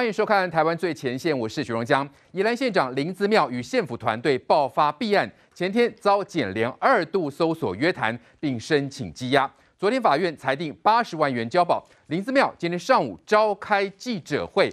欢迎收看《台湾最前线》，我是许荣江。宜兰县长林子妙与县府团队爆发弊案，前天遭检联二度搜索约谈，并申请羁押。昨天法院裁定八十万元交保。林子妙今天上午召开记者会，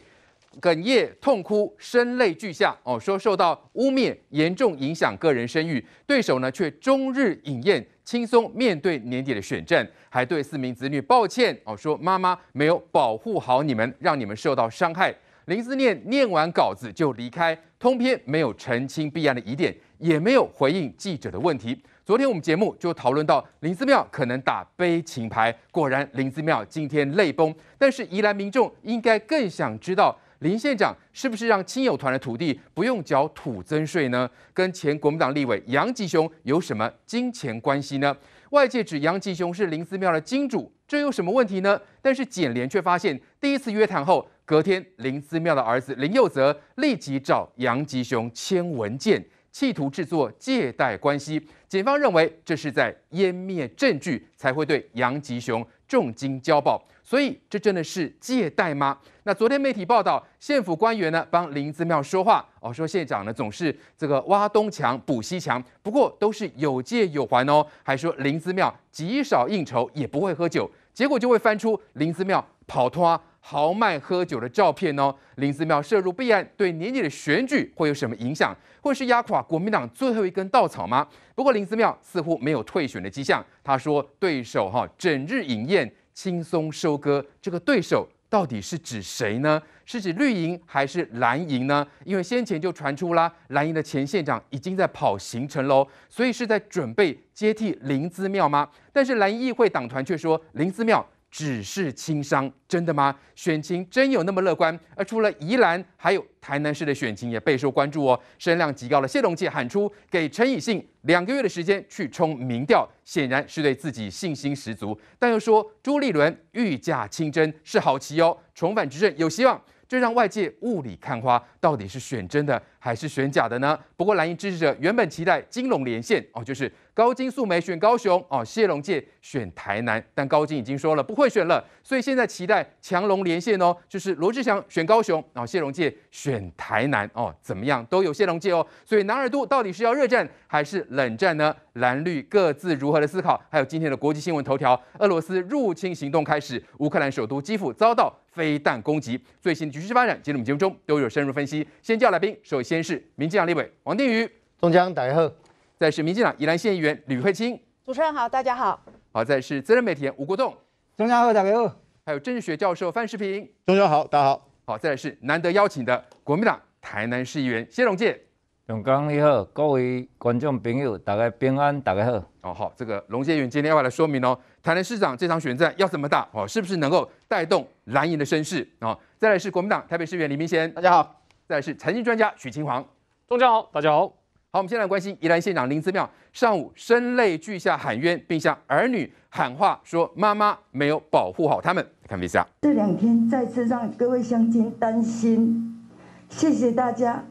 哽咽痛哭，声泪俱下。哦，说受到污蔑，严重影响个人声誉。对手呢，却终日饮宴，轻松面对年底的选战，还对四名子女抱歉。哦，说妈妈没有保护好你们，让你们受到伤害。林思念念完稿子就离开，通篇没有澄清弊案的疑点，也没有回应记者的问题。昨天我们节目就讨论到林思庙可能打悲情牌，果然林思庙今天泪崩。但是宜兰民众应该更想知道林县长是不是让亲友团的土地不用缴土增税呢？跟前国民党立委杨吉雄有什么金钱关系呢？外界指杨吉雄是林思庙的金主，这有什么问题呢？但是检联却发现第一次约谈后。隔天，林思妙的儿子林佑泽立即找杨吉雄签文件，企图制作借贷关系。警方认为这是在湮灭证据，才会对杨吉雄重金交保。所以，这真的是借贷吗？那昨天媒体报道，县府官员呢帮林思庙说话哦，说县长呢总是这个挖东墙补西墙，不过都是有借有还哦。还说林思庙极少应酬，也不会喝酒，结果就会翻出林思庙跑脱、啊。豪迈喝酒的照片哦，林子庙涉入弊案，对年底的选举会有什么影响？会是压垮国民党最后一根稻草吗？不过林子庙似乎没有退选的迹象。他说：“对手哈整日饮宴，轻松收割。”这个对手到底是指谁呢？是指绿营还是蓝营呢？因为先前就传出了蓝营的前县长已经在跑行程喽，所以是在准备接替林子庙吗？但是蓝议会党团却说林子庙只是轻伤，真的吗？选情真有那么乐观？而除了宜兰，还有台南市的选情也备受关注哦。声量极高的谢龙介喊出给陈以信两个月的时间去冲民调，显然是对自己信心十足。但又说朱立伦御驾亲征是好棋哦，重返执政有希望，这让外界雾里看花，到底是选真的还是选假的呢？不过蓝营支持者原本期待金融连线哦，就是。高金素梅选高雄哦，谢龙介选台南，但高金已经说了不会选了，所以现在期待强龙连线哦，就是罗志祥选高雄，然后谢龙介选台南哦，怎么样都有谢龙介哦，所以南二都到底是要热战还是冷战呢？蓝绿各自如何的思考？还有今天的国际新闻头条，俄罗斯入侵行动开始，乌克兰首都基辅遭到飞弹攻击，最新的局势发展，今天我们节目中都有深入分析。先叫来宾，首先是民进党立委王定宇，中江大家好。再是民进党宜兰县议员吕慧卿，主持人好，大家好。好，再是资深媒体人吴国栋，中央好，大家好。还有政治学教授范世平，中央好，大家好。好，再来是难得邀请的国民党台南市议员谢荣介，龙刚你好，各位观众朋友大家平安，大家好。哦好，这个龙介云今天要来说明哦，台南市长这场选战要怎么打，哦是不是能够带动蓝营的声势哦，再来是国民党台北市议员李明贤，大家好。再来是财经专家许金黄，中央好，大家好。好，我们先来关心宜兰县长林子妙上午声泪俱下喊冤，并向儿女喊话说：“妈妈没有保护好他们。”来看一下，这两天再次让各位乡亲担心，谢谢大家。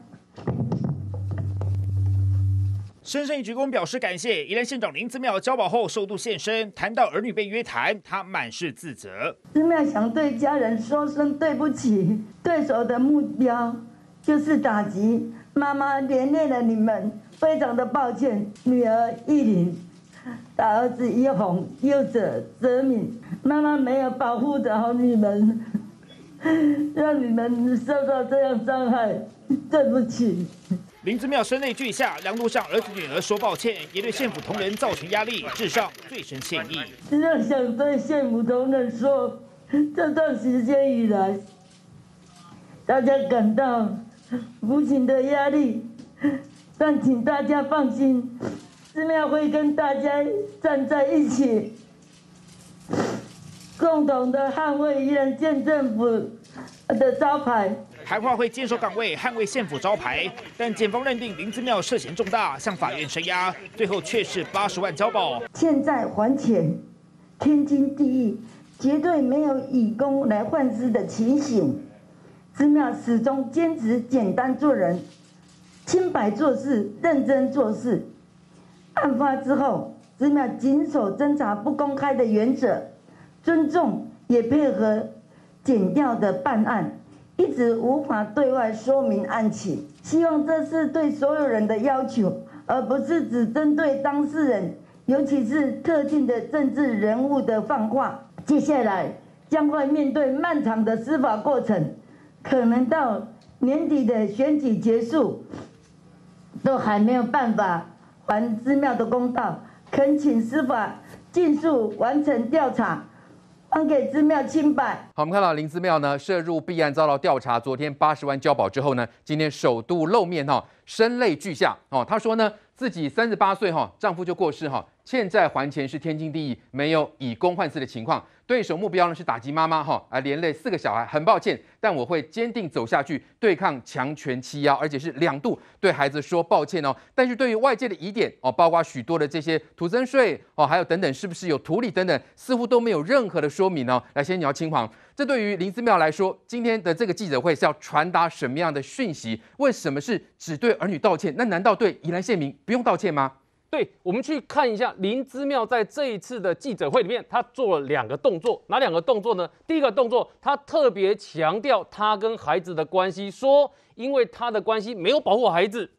深深一鞠躬表示感谢。宜兰县长林子妙交保后受度现身，谈到儿女被约谈，他满是自责。子妙想对家人说声对不起，对手的目标就是打击。妈妈连累了你们，非常的抱歉。女儿依琳，大儿子一红，幼者泽敏，妈妈没有保护的好你们，让你们受到这样伤害，对不起。林之妙声泪俱下，梁路上儿子女儿说抱歉，也对县府同仁造成压力，致上最深歉意。只要想对县府同仁说，这段时间以来，大家感到。无形的压力，但请大家放心，寺庙会跟大家站在一起，共同的捍卫宜兰县政府的招牌。台化会坚守岗位，捍卫县府招牌，但检方认定林子庙涉嫌重大，向法院声押，最后却是八十万交保。现在还钱，天经地义，绝对没有以公来换私的情形。子淼始终坚持简单做人、清白做事、认真做事。案发之后，子淼谨守侦查不公开的原则，尊重也配合检调的办案，一直无法对外说明案情。希望这是对所有人的要求，而不是只针对当事人，尤其是特定的政治人物的放话。接下来将会面对漫长的司法过程。可能到年底的选举结束，都还没有办法还资庙的公道，恳请司法尽速完成调查，还给资庙清白。好，我们看到林资庙呢，涉入弊案遭到调查，昨天八十万交保之后呢，今天首度露面哈，声泪俱下哦。她说呢，自己三十八岁哈，丈夫就过世哈，欠债还钱是天经地义，没有以公换私的情况。对手目标呢是打击妈妈哈，啊连累四个小孩。很抱歉，但我会坚定走下去，对抗强权欺压，而且是两度对孩子说抱歉哦。但是对于外界的疑点哦，包括许多的这些土增税哦，还有等等，是不是有图里等等，似乎都没有任何的说明呢？来，先要清黄，这对于林思妙来说，今天的这个记者会是要传达什么样的讯息？为什么是只对儿女道歉？那难道对宜兰县民不用道歉吗？对我们去看一下林之妙在这一次的记者会里面，他做了两个动作，哪两个动作呢？第一个动作，他特别强调他跟孩子的关系，说因为他的关系没有保护孩子。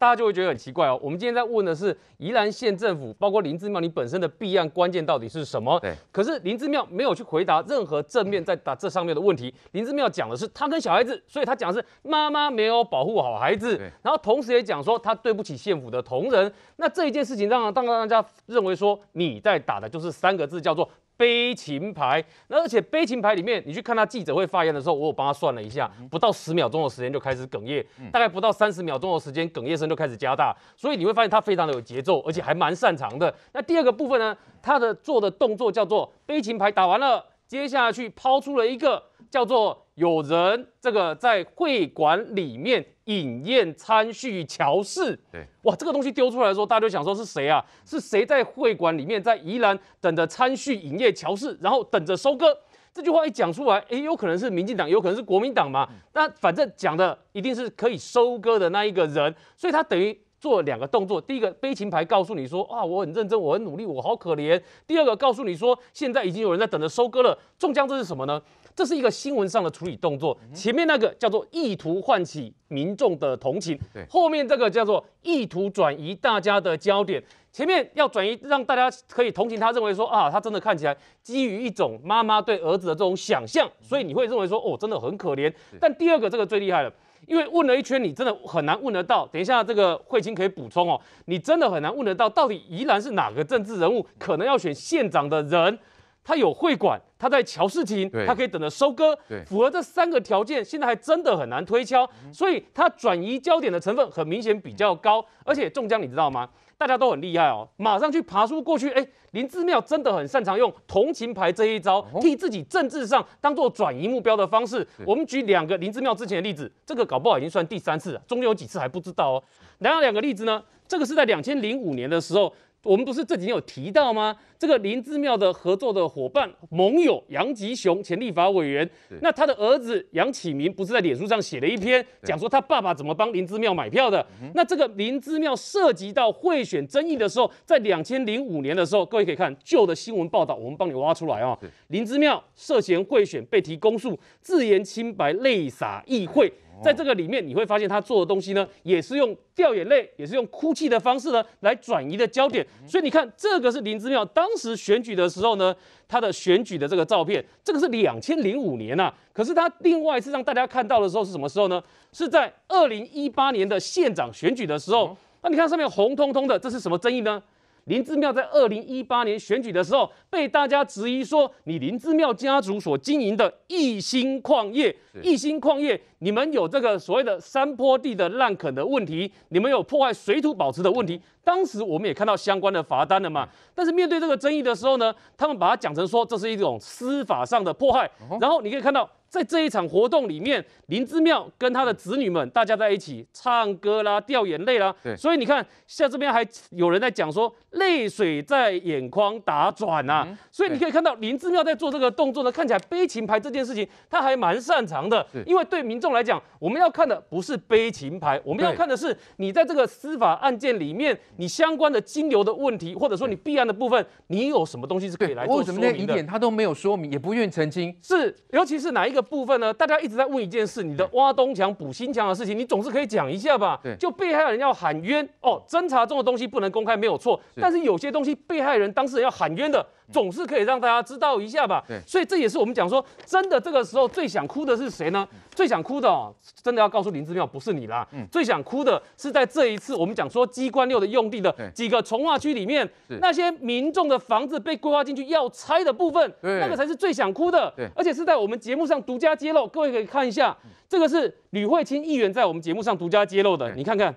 大家就会觉得很奇怪哦。我们今天在问的是宜兰县政府，包括林志妙你本身的避案关键到底是什么？可是林志妙没有去回答任何正面在打这上面的问题。林志妙讲的是他跟小孩子，所以他讲的是妈妈没有保护好孩子，然后同时也讲说他对不起县府的同仁。那这一件事情让让大家认为说你在打的就是三个字叫做。悲情牌，那而且悲情牌里面，你去看他记者会发言的时候，我有帮他算了一下，不到十秒钟的时间就开始哽咽，大概不到三十秒钟的时间，哽咽声就开始加大，所以你会发现他非常的有节奏，而且还蛮擅长的。那第二个部分呢，他的做的动作叫做悲情牌打完了。接下去抛出了一个叫做“有人这个在会馆里面饮宴参叙乔事”，对，哇，这个东西丢出来的时候，大家都想说是谁啊？是谁在会馆里面在宜兰等着参叙饮宴乔事，然后等着收割？这句话一讲出来，诶，有可能是民进党，有可能是国民党嘛？那反正讲的一定是可以收割的那一个人，所以他等于。做两个动作，第一个悲情牌告诉你说啊，我很认真，我很努力，我好可怜。第二个告诉你说，现在已经有人在等着收割了，中奖这是什么呢？这是一个新闻上的处理动作。前面那个叫做意图唤起民众的同情，对，后面这个叫做意图转移大家的焦点。前面要转移，让大家可以同情他，认为说啊，他真的看起来基于一种妈妈对儿子的这种想象，所以你会认为说哦，真的很可怜。但第二个这个最厉害了。因为问了一圈，你真的很难问得到。等一下，这个慧清可以补充哦，你真的很难问得到，到底宜兰是哪个政治人物可能要选县长的人？他有会馆，他在乔士亭，他可以等着收割。符合这三个条件，现在还真的很难推敲，所以他转移焦点的成分很明显比较高。而且中江，你知道吗？大家都很厉害哦，马上去爬书过去。哎，林志妙真的很擅长用同情牌这一招，替自己政治上当做转移目标的方式。我们举两个林志妙之前的例子，这个搞不好已经算第三次了，中间有几次还不知道哦。然后两个例子呢？这个是在两千零五年的时候。我们不是这几年有提到吗？这个林之妙的合作的伙伴盟友杨吉雄前立法委员，那他的儿子杨启明不是在脸书上写了一篇，讲说他爸爸怎么帮林之妙买票的？那这个林之妙涉及到贿选争议的时候，在两千零五年的时候，各位可以看旧的新闻报道，我们帮你挖出来啊。林之妙涉嫌贿选被提公诉，自言清白泪洒议会。在这个里面，你会发现他做的东西呢，也是用掉眼泪，也是用哭泣的方式呢来转移的焦点。所以你看，这个是林之妙当时选举的时候呢，他的选举的这个照片。这个是两千零五年呐，可是他另外一次让大家看到的时候是什么时候呢？是在二零一八年的县长选举的时候。那你看上面红彤彤的，这是什么争议呢？林志妙在二零一八年选举的时候，被大家质疑说，你林志妙家族所经营的益兴矿业，益兴矿业。你们有这个所谓的山坡地的烂垦的问题，你们有破坏水土保持的问题。当时我们也看到相关的罚单了嘛？但是面对这个争议的时候呢，他们把它讲成说这是一种司法上的迫害。然后你可以看到，在这一场活动里面，林之妙跟他的子女们大家在一起唱歌啦、掉眼泪啦。对，所以你看，像这边还有人在讲说泪水在眼眶打转啊。所以你可以看到林之妙在做这个动作呢，看起来悲情牌这件事情他还蛮擅长的，因为对民众。来讲，我们要看的不是悲情牌，我们要看的是你在这个司法案件里面，你相关的金流的问题，或者说你避案的部分，你有什么东西是可以来做说明的？为什么那一点他都没有说明，也不愿澄清？是，尤其是哪一个部分呢？大家一直在问一件事，你的挖东墙补西墙的事情，你总是可以讲一下吧？就被害人要喊冤哦，侦查中的东西不能公开没有错，但是有些东西被害人当事人要喊冤的。总是可以让大家知道一下吧。所以这也是我们讲说，真的这个时候最想哭的是谁呢？最想哭的哦，真的要告诉林志妙，不是你啦。嗯，最想哭的是在这一次我们讲说机关六的用地的几个从化区里面，那些民众的房子被规划进去要拆的部分，那个才是最想哭的。而且是在我们节目上独家揭露，各位可以看一下，这个是吕慧卿议员在我们节目上独家揭露的，你看看。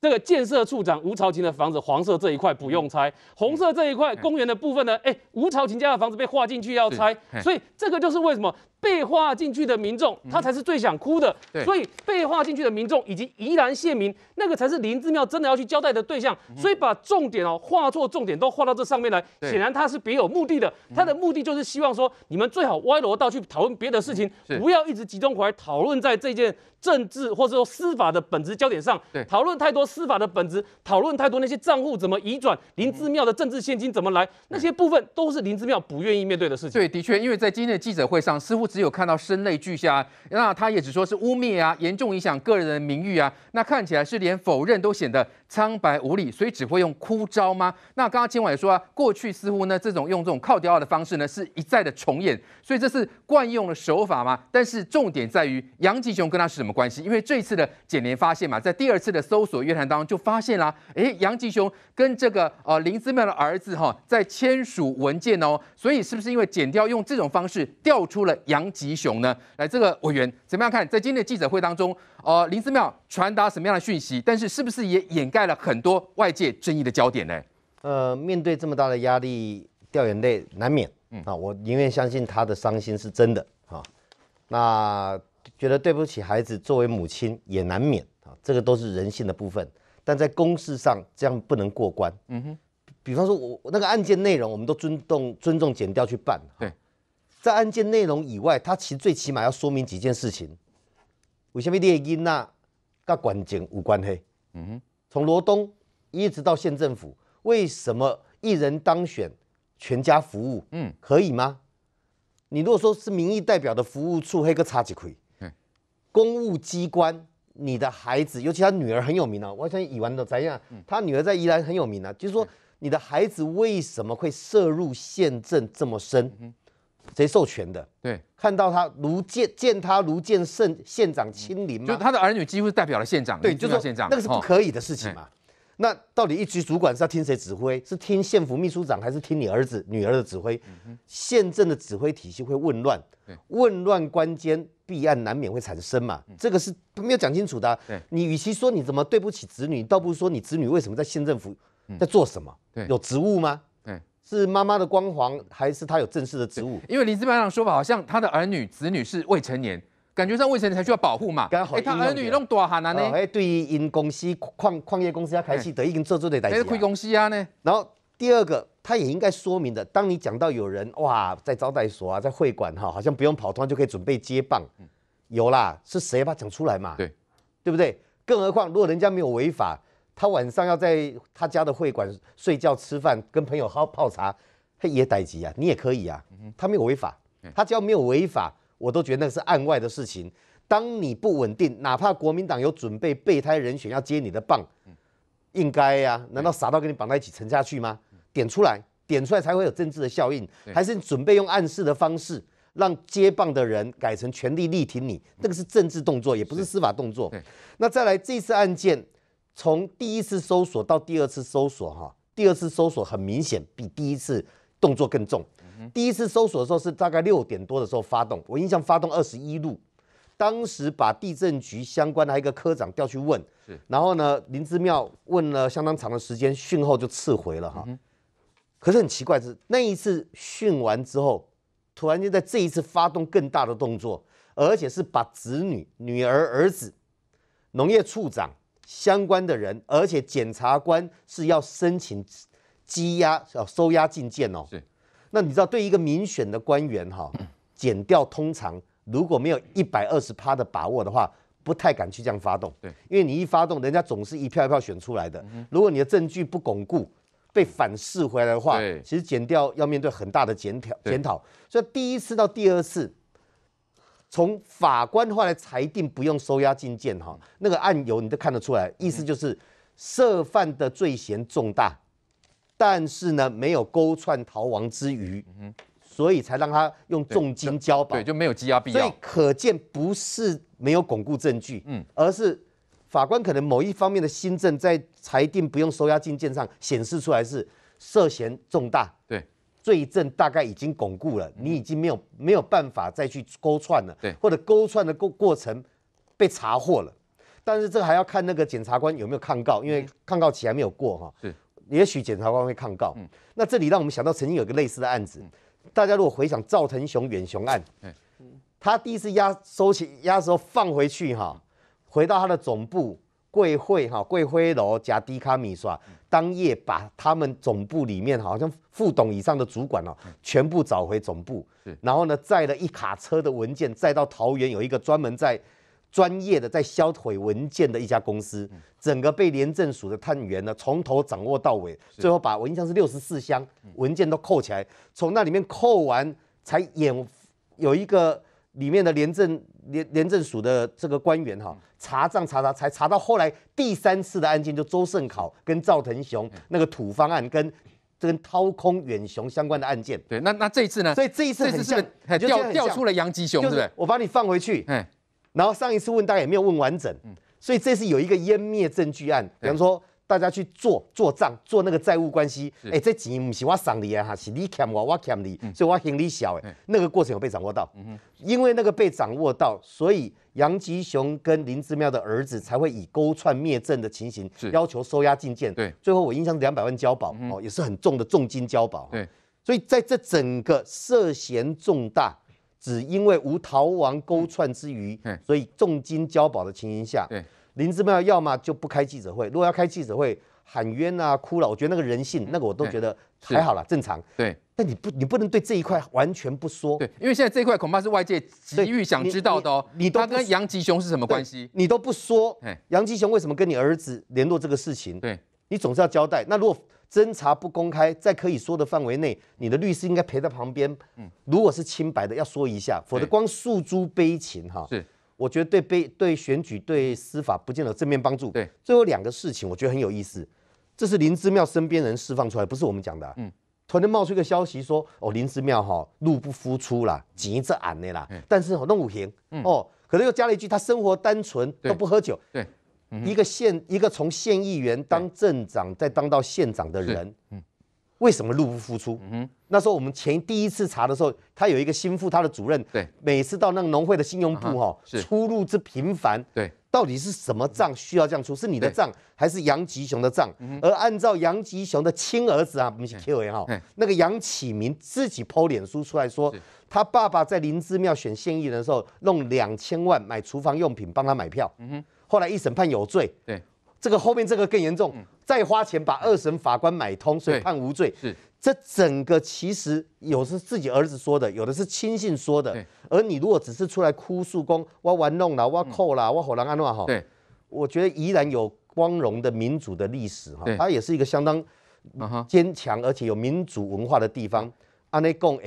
这个建设处长吴朝琴的房子，黄色这一块不用拆，红色这一块公园的部分呢？哎，吴朝琴家的房子被划进去要拆，所以这个就是为什么。被划进去的民众，他才是最想哭的。所以被划进去的民众以及宜兰县民，那个才是林志妙真的要去交代的对象。所以把重点哦画错重点，都画到这上面来。显然他是别有目的的，他的目的就是希望说，你们最好歪罗到去讨论别的事情，不要一直集中回来讨论在这件政治或者说司法的本质焦点上。对，讨论太多司法的本质，讨论太多那些账户怎么移转，林志妙的政治现金怎么来，那些部分都是林志妙不愿意面对的事情。对，的确，因为在今天的记者会上，似乎。只有看到声泪俱下，那他也只说是污蔑啊，严重影响个人的名誉啊，那看起来是连否认都显得。苍白无力，所以只会用枯招吗？那刚刚千网也说啊，过去似乎呢，这种用这种靠调的方式呢，是一再的重演，所以这是惯用的手法吗？但是重点在于杨吉雄跟他是什么关系？因为这次的检联发现嘛，在第二次的搜索约谈当中就发现啦，诶，杨吉雄跟这个呃林思妙的儿子哈在签署文件哦，所以是不是因为检调用这种方式调出了杨吉雄呢？来，这个委员怎么样看？在今天的记者会当中，呃，林思妙传达什么样的讯息？但是是不是也掩盖？盖了很多外界争议的焦点呢。呃，面对这么大的压力，掉眼泪难免。嗯啊，我宁愿相信他的伤心是真的啊。那觉得对不起孩子，作为母亲也难免啊。这个都是人性的部分，但在公事上这样不能过关。嗯哼。比方说，我那个案件内容，我们都尊重尊重剪掉去办。对。在案件内容以外，他其实最起码要说明几件事情。为什么列一，那跟管警无关系？嗯哼。从罗东一直到县政府，为什么一人当选，全家服务，嗯，可以吗？你如果说是民意代表的服务处，黑个差几亏，公务机关，你的孩子，尤其他女儿很有名啊，我想以丸的怎样，他女儿在宜兰很有名啊，就是说你的孩子为什么会涉入县政这么深？谁授权的？对，看到他如见见他如见圣县长亲临吗？就他的儿女几乎代表了县长，对，就是县长，那个是不可以的事情嘛。那到底一局主管是要听谁指挥？是听县府秘书长还是听你儿子女儿的指挥？县政的指挥体系会混乱，混乱官间弊案难免会产生嘛。这个是没有讲清楚的。你与其说你怎么对不起子女，倒不如说你子女为什么在县政府在做什么？有职务吗？是妈妈的光环，还是他有正式的职务？因为林班长说法好像他的儿女子女是未成年，感觉上未成年才需要保护嘛。哎，他儿女拢大汉啊！哎，对于因公司矿矿业公司要开起，都已经做做在台。在开公司啊呢。然后第二个，他也应该说明的。当你讲到有人哇，在招待所啊，在会馆哈，好像不用跑通就可以准备接棒，有啦，是谁吧？讲出来嘛。对，对不对？更何况如果人家没有违法。他晚上要在他家的会馆睡觉、吃饭，跟朋友好泡茶，他也逮及啊，你也可以啊。他没有违法，他只要没有违法，我都觉得那是案外的事情。当你不稳定，哪怕国民党有准备备胎人选要接你的棒，应该呀？难道傻到跟你绑在一起沉下去吗？点出来，点出来才会有政治的效应，还是你准备用暗示的方式让接棒的人改成全力力挺你？那个是政治动作，也不是司法动作。那再来这次案件。从第一次搜索到第二次搜索，哈，第二次搜索很明显比第一次动作更重。第一次搜索的时候是大概六点多的时候发动，我印象发动二十一路，当时把地震局相关的一个科长调去问，然后呢，林之妙问了相当长的时间，讯后就撤回了哈。可是很奇怪，的是那一次讯完之后，突然间在这一次发动更大的动作，而且是把子女、女儿、儿子、农业处长。相关的人，而且检察官是要申请羁押，要收押禁见哦。是。那你知道，对一个民选的官员哈，减掉通常如果没有一百二十趴的把握的话，不太敢去这样发动。对。因为你一发动，人家总是一票一票选出来的。如果你的证据不巩固，被反噬回来的话，其实减掉要面对很大的检讨。检讨。所以第一次到第二次。从法官后来裁定不用收押禁见哈，那个案由你都看得出来，意思就是涉犯的罪嫌重大，但是呢没有勾串逃亡之余，所以才让他用重金交保，对，就没有羁押必要。所以可见不是没有巩固证据，嗯，而是法官可能某一方面的新政，在裁定不用收押禁见上显示出来是涉嫌重大，对。罪证大概已经巩固了，你已经没有没有办法再去勾串了，对，或者勾串的过过程被查获了。但是这个还要看那个检察官有没有抗告，因为抗告期还没有过哈。也许检察官会抗告。那这里让我们想到曾经有个类似的案子，大家如果回想赵腾雄远雄案，他第一次押收起押时候放回去哈，回到他的总部贵会哈贵辉楼加低卡米耍。当夜把他们总部里面好像副董以上的主管哦，全部找回总部，然后呢载了一卡车的文件载到桃园，有一个专门在专业的在销毁文件的一家公司，整个被廉政署的探员呢从头掌握到尾，最后把我印象是六十四箱文件都扣起来，从那里面扣完才演有一个。里面的廉政廉廉政署的这个官员哈，查账查查才查到后来第三次的案件，就周盛考跟赵腾雄那个土方案跟这跟掏空远雄相关的案件。对，那那这一次呢？所以这一次很像掉掉出了杨吉雄，对不对？我把你放回去。然后上一次问大家也没有问完整，所以这次有一个湮灭证据案，比方说。大家去做做账做那个债务关系，哎，这钱不是我赏你啊，是你欠我，我欠你，所以我行李小哎。那个过程有被掌握到，因为那个被掌握到，所以杨吉雄跟林志妙的儿子才会以勾串灭证的情形要求收押进监。对，最后我印象两百万交保哦，也是很重的重金交保。对，所以在这整个涉嫌重大，只因为无逃亡勾串之余，所以重金交保的情形下。对。林志妙要么就不开记者会，如果要开记者会，喊冤啊，哭了，我觉得那个人性，那个我都觉得还好了，正常。对，但你不，你不能对这一块完全不说。对，因为现在这一块恐怕是外界急于想知道的哦。你他跟杨吉雄是什么关系？你都不说，杨吉雄为什么跟你儿子联络这个事情？对，你总是要交代。那如果侦查不公开，在可以说的范围内，你的律师应该陪在旁边。嗯，如果是清白的，要说一下，否则光诉诸悲情哈。是。我觉得对被对选举对司法不见得正面帮助。对，最后两个事情我觉得很有意思，这是林之妙身边人释放出来，不是我们讲的。嗯，突然冒出一个消息说，哦，林之妙哈，入不敷出啦，急着俺的啦。嗯，但是弄五平，哦，可能又加了一句，他生活单纯，都不喝酒。对，一个县，一个从县议员当镇长，再当到县长的人。嗯。为什么入不敷出？嗯哼，那时候我们前第一次查的时候，他有一个心腹，他的主任，对，每次到那个农会的信用部哈，出入之频繁，对，到底是什么账需要这样出？是你的账还是杨吉雄的账？而按照杨吉雄的亲儿子啊，我不是 Q 也好，那个杨启明自己剖脸书出来说，他爸爸在林芝庙选县议员的时候弄两千万买厨房用品，帮他买票。嗯哼，后来一审判有罪。对，这个后面这个更严重。再花钱把二审法官买通，所以判无罪，是这整个其实有的是自己儿子说的，有的是亲信说的。而你如果只是出来哭诉，公，我玩弄了，我扣了，我好难安落”，哈。我觉得依然有光荣的民主的历史，哈。它也是一个相当，坚强而且有民主文化的地方。安讲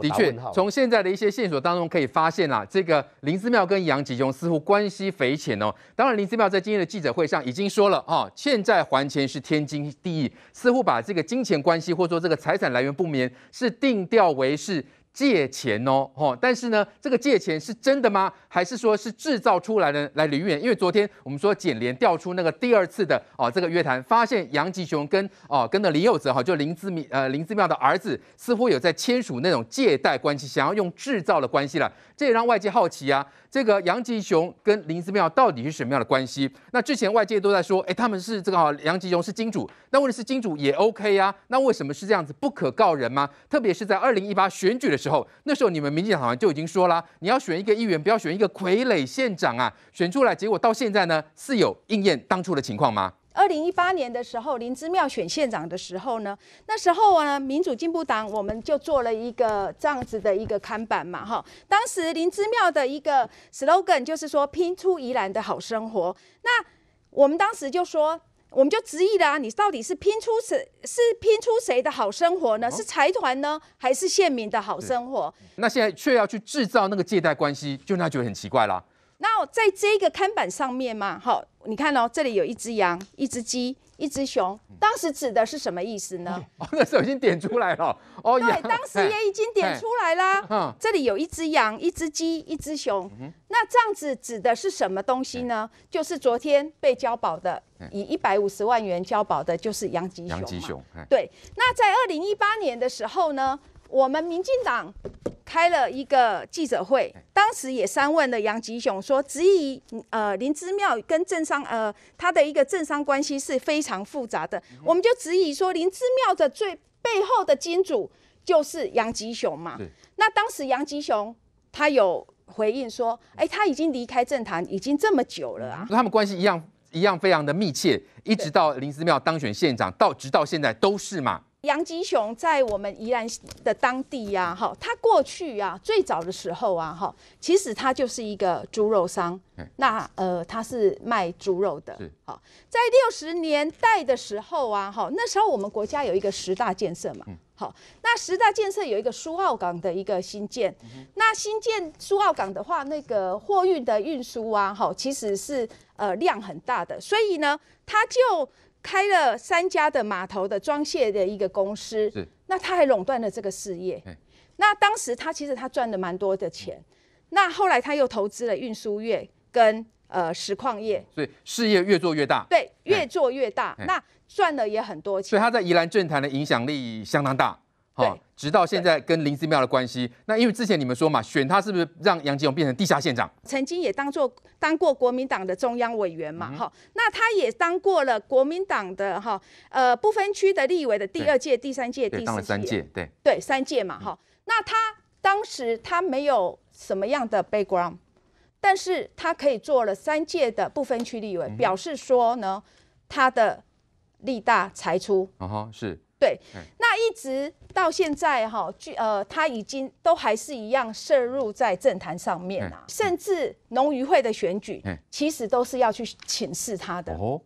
的确，从现在的一些线索当中可以发现啊，这个林世庙跟杨吉雄似乎关系匪浅哦。当然，林世庙在今天的记者会上已经说了啊，欠债还钱是天经地义，似乎把这个金钱关系或者说这个财产来源不明是定调为是。借钱哦，哦，但是呢，这个借钱是真的吗？还是说是制造出来的来离远？因为昨天我们说，检联调出那个第二次的哦，这个约谈，发现杨吉雄跟哦，跟那林佑泽哈，就林志明呃林志妙的儿子，似乎有在签署那种借贷关系，想要用制造的关系了。这也让外界好奇啊，这个杨吉雄跟林志妙到底是什么样的关系？那之前外界都在说，哎，他们是这个哈，杨吉雄是金主，那问题是金主也 OK 呀，那为什么是这样子不可告人吗？特别是在二零一八选举的。时候，那时候你们民进党好像就已经说了，你要选一个议员，不要选一个傀儡县长啊！选出来，结果到现在呢，是有应验当初的情况吗？二零一八年的时候，林芝庙选县长的时候呢，那时候啊，民主进步党我们就做了一个这样子的一个看板嘛，哈，当时林芝庙的一个 slogan 就是说拼出宜兰的好生活，那我们当时就说。我们就质疑啦，你到底是拼出谁是拼出谁的好生活呢？是财团呢，还是县民的好生活？那现在却要去制造那个借贷关系，就他觉得很奇怪啦。那在这个看板上面嘛，好，你看哦，这里有一只羊，一只鸡。一只熊，当时指的是什么意思呢？哦，那时候已经点出来了。哦，对，当时也已经点出来啦。嗯，这里有一只羊、一只鸡、一只熊。那这样子指的是什么东西呢？就是昨天被交保的，以一百五十万元交保的，就是羊、吉熊。羊、鸡、熊。对。那在二零一八年的时候呢？我们民进党开了一个记者会，当时也三问了杨吉雄，说质疑呃林芝妙跟政商呃他的一个政商关系是非常复杂的，我们就质疑说林芝妙的最背后的金主就是杨吉雄嘛。那当时杨吉雄他有回应说，哎他已经离开政坛已经这么久了啊，他们关系一样一样非常的密切，一直到林芝庙当选县长到直到现在都是嘛。杨吉雄在我们宜兰的当地呀，哈，他过去呀，最早的时候啊，哈，其实他就是一个猪肉商。那呃，他是卖猪肉的。好，在六十年代的时候啊，哈，那时候我们国家有一个十大建设嘛。好，那十大建设有一个苏澳港的一个新建。那新建苏澳港的话，那个货运的运输啊，哈，其实是呃量很大的，所以呢，他就。开了三家的码头的装卸的一个公司，那他还垄断了这个事业。那当时他其实他赚了蛮多的钱。那后来他又投资了运输业跟呃石矿业，所以事业越做越大。对，越做越大，那赚了也很多钱。所以他在宜兰政坛的影响力相当大。直到现在跟林思妙的关系，那因为之前你们说嘛，选他是不是让杨金勇变成地下县长？曾经也当做当过国民党的中央委员嘛，哈，那他也当过了国民党的哈呃不分区的立委的第二届、第三届、第四届，三届，对对三届嘛，哈。那他当时他没有什么样的 background，但是他可以做了三届的不分区立委，表示说呢，他的力大财出，啊哈是。对，那一直到现在哈，据呃，他已经都还是一样涉入在政坛上面啊，甚至农渔会的选举，其实都是要去请示他的。哦，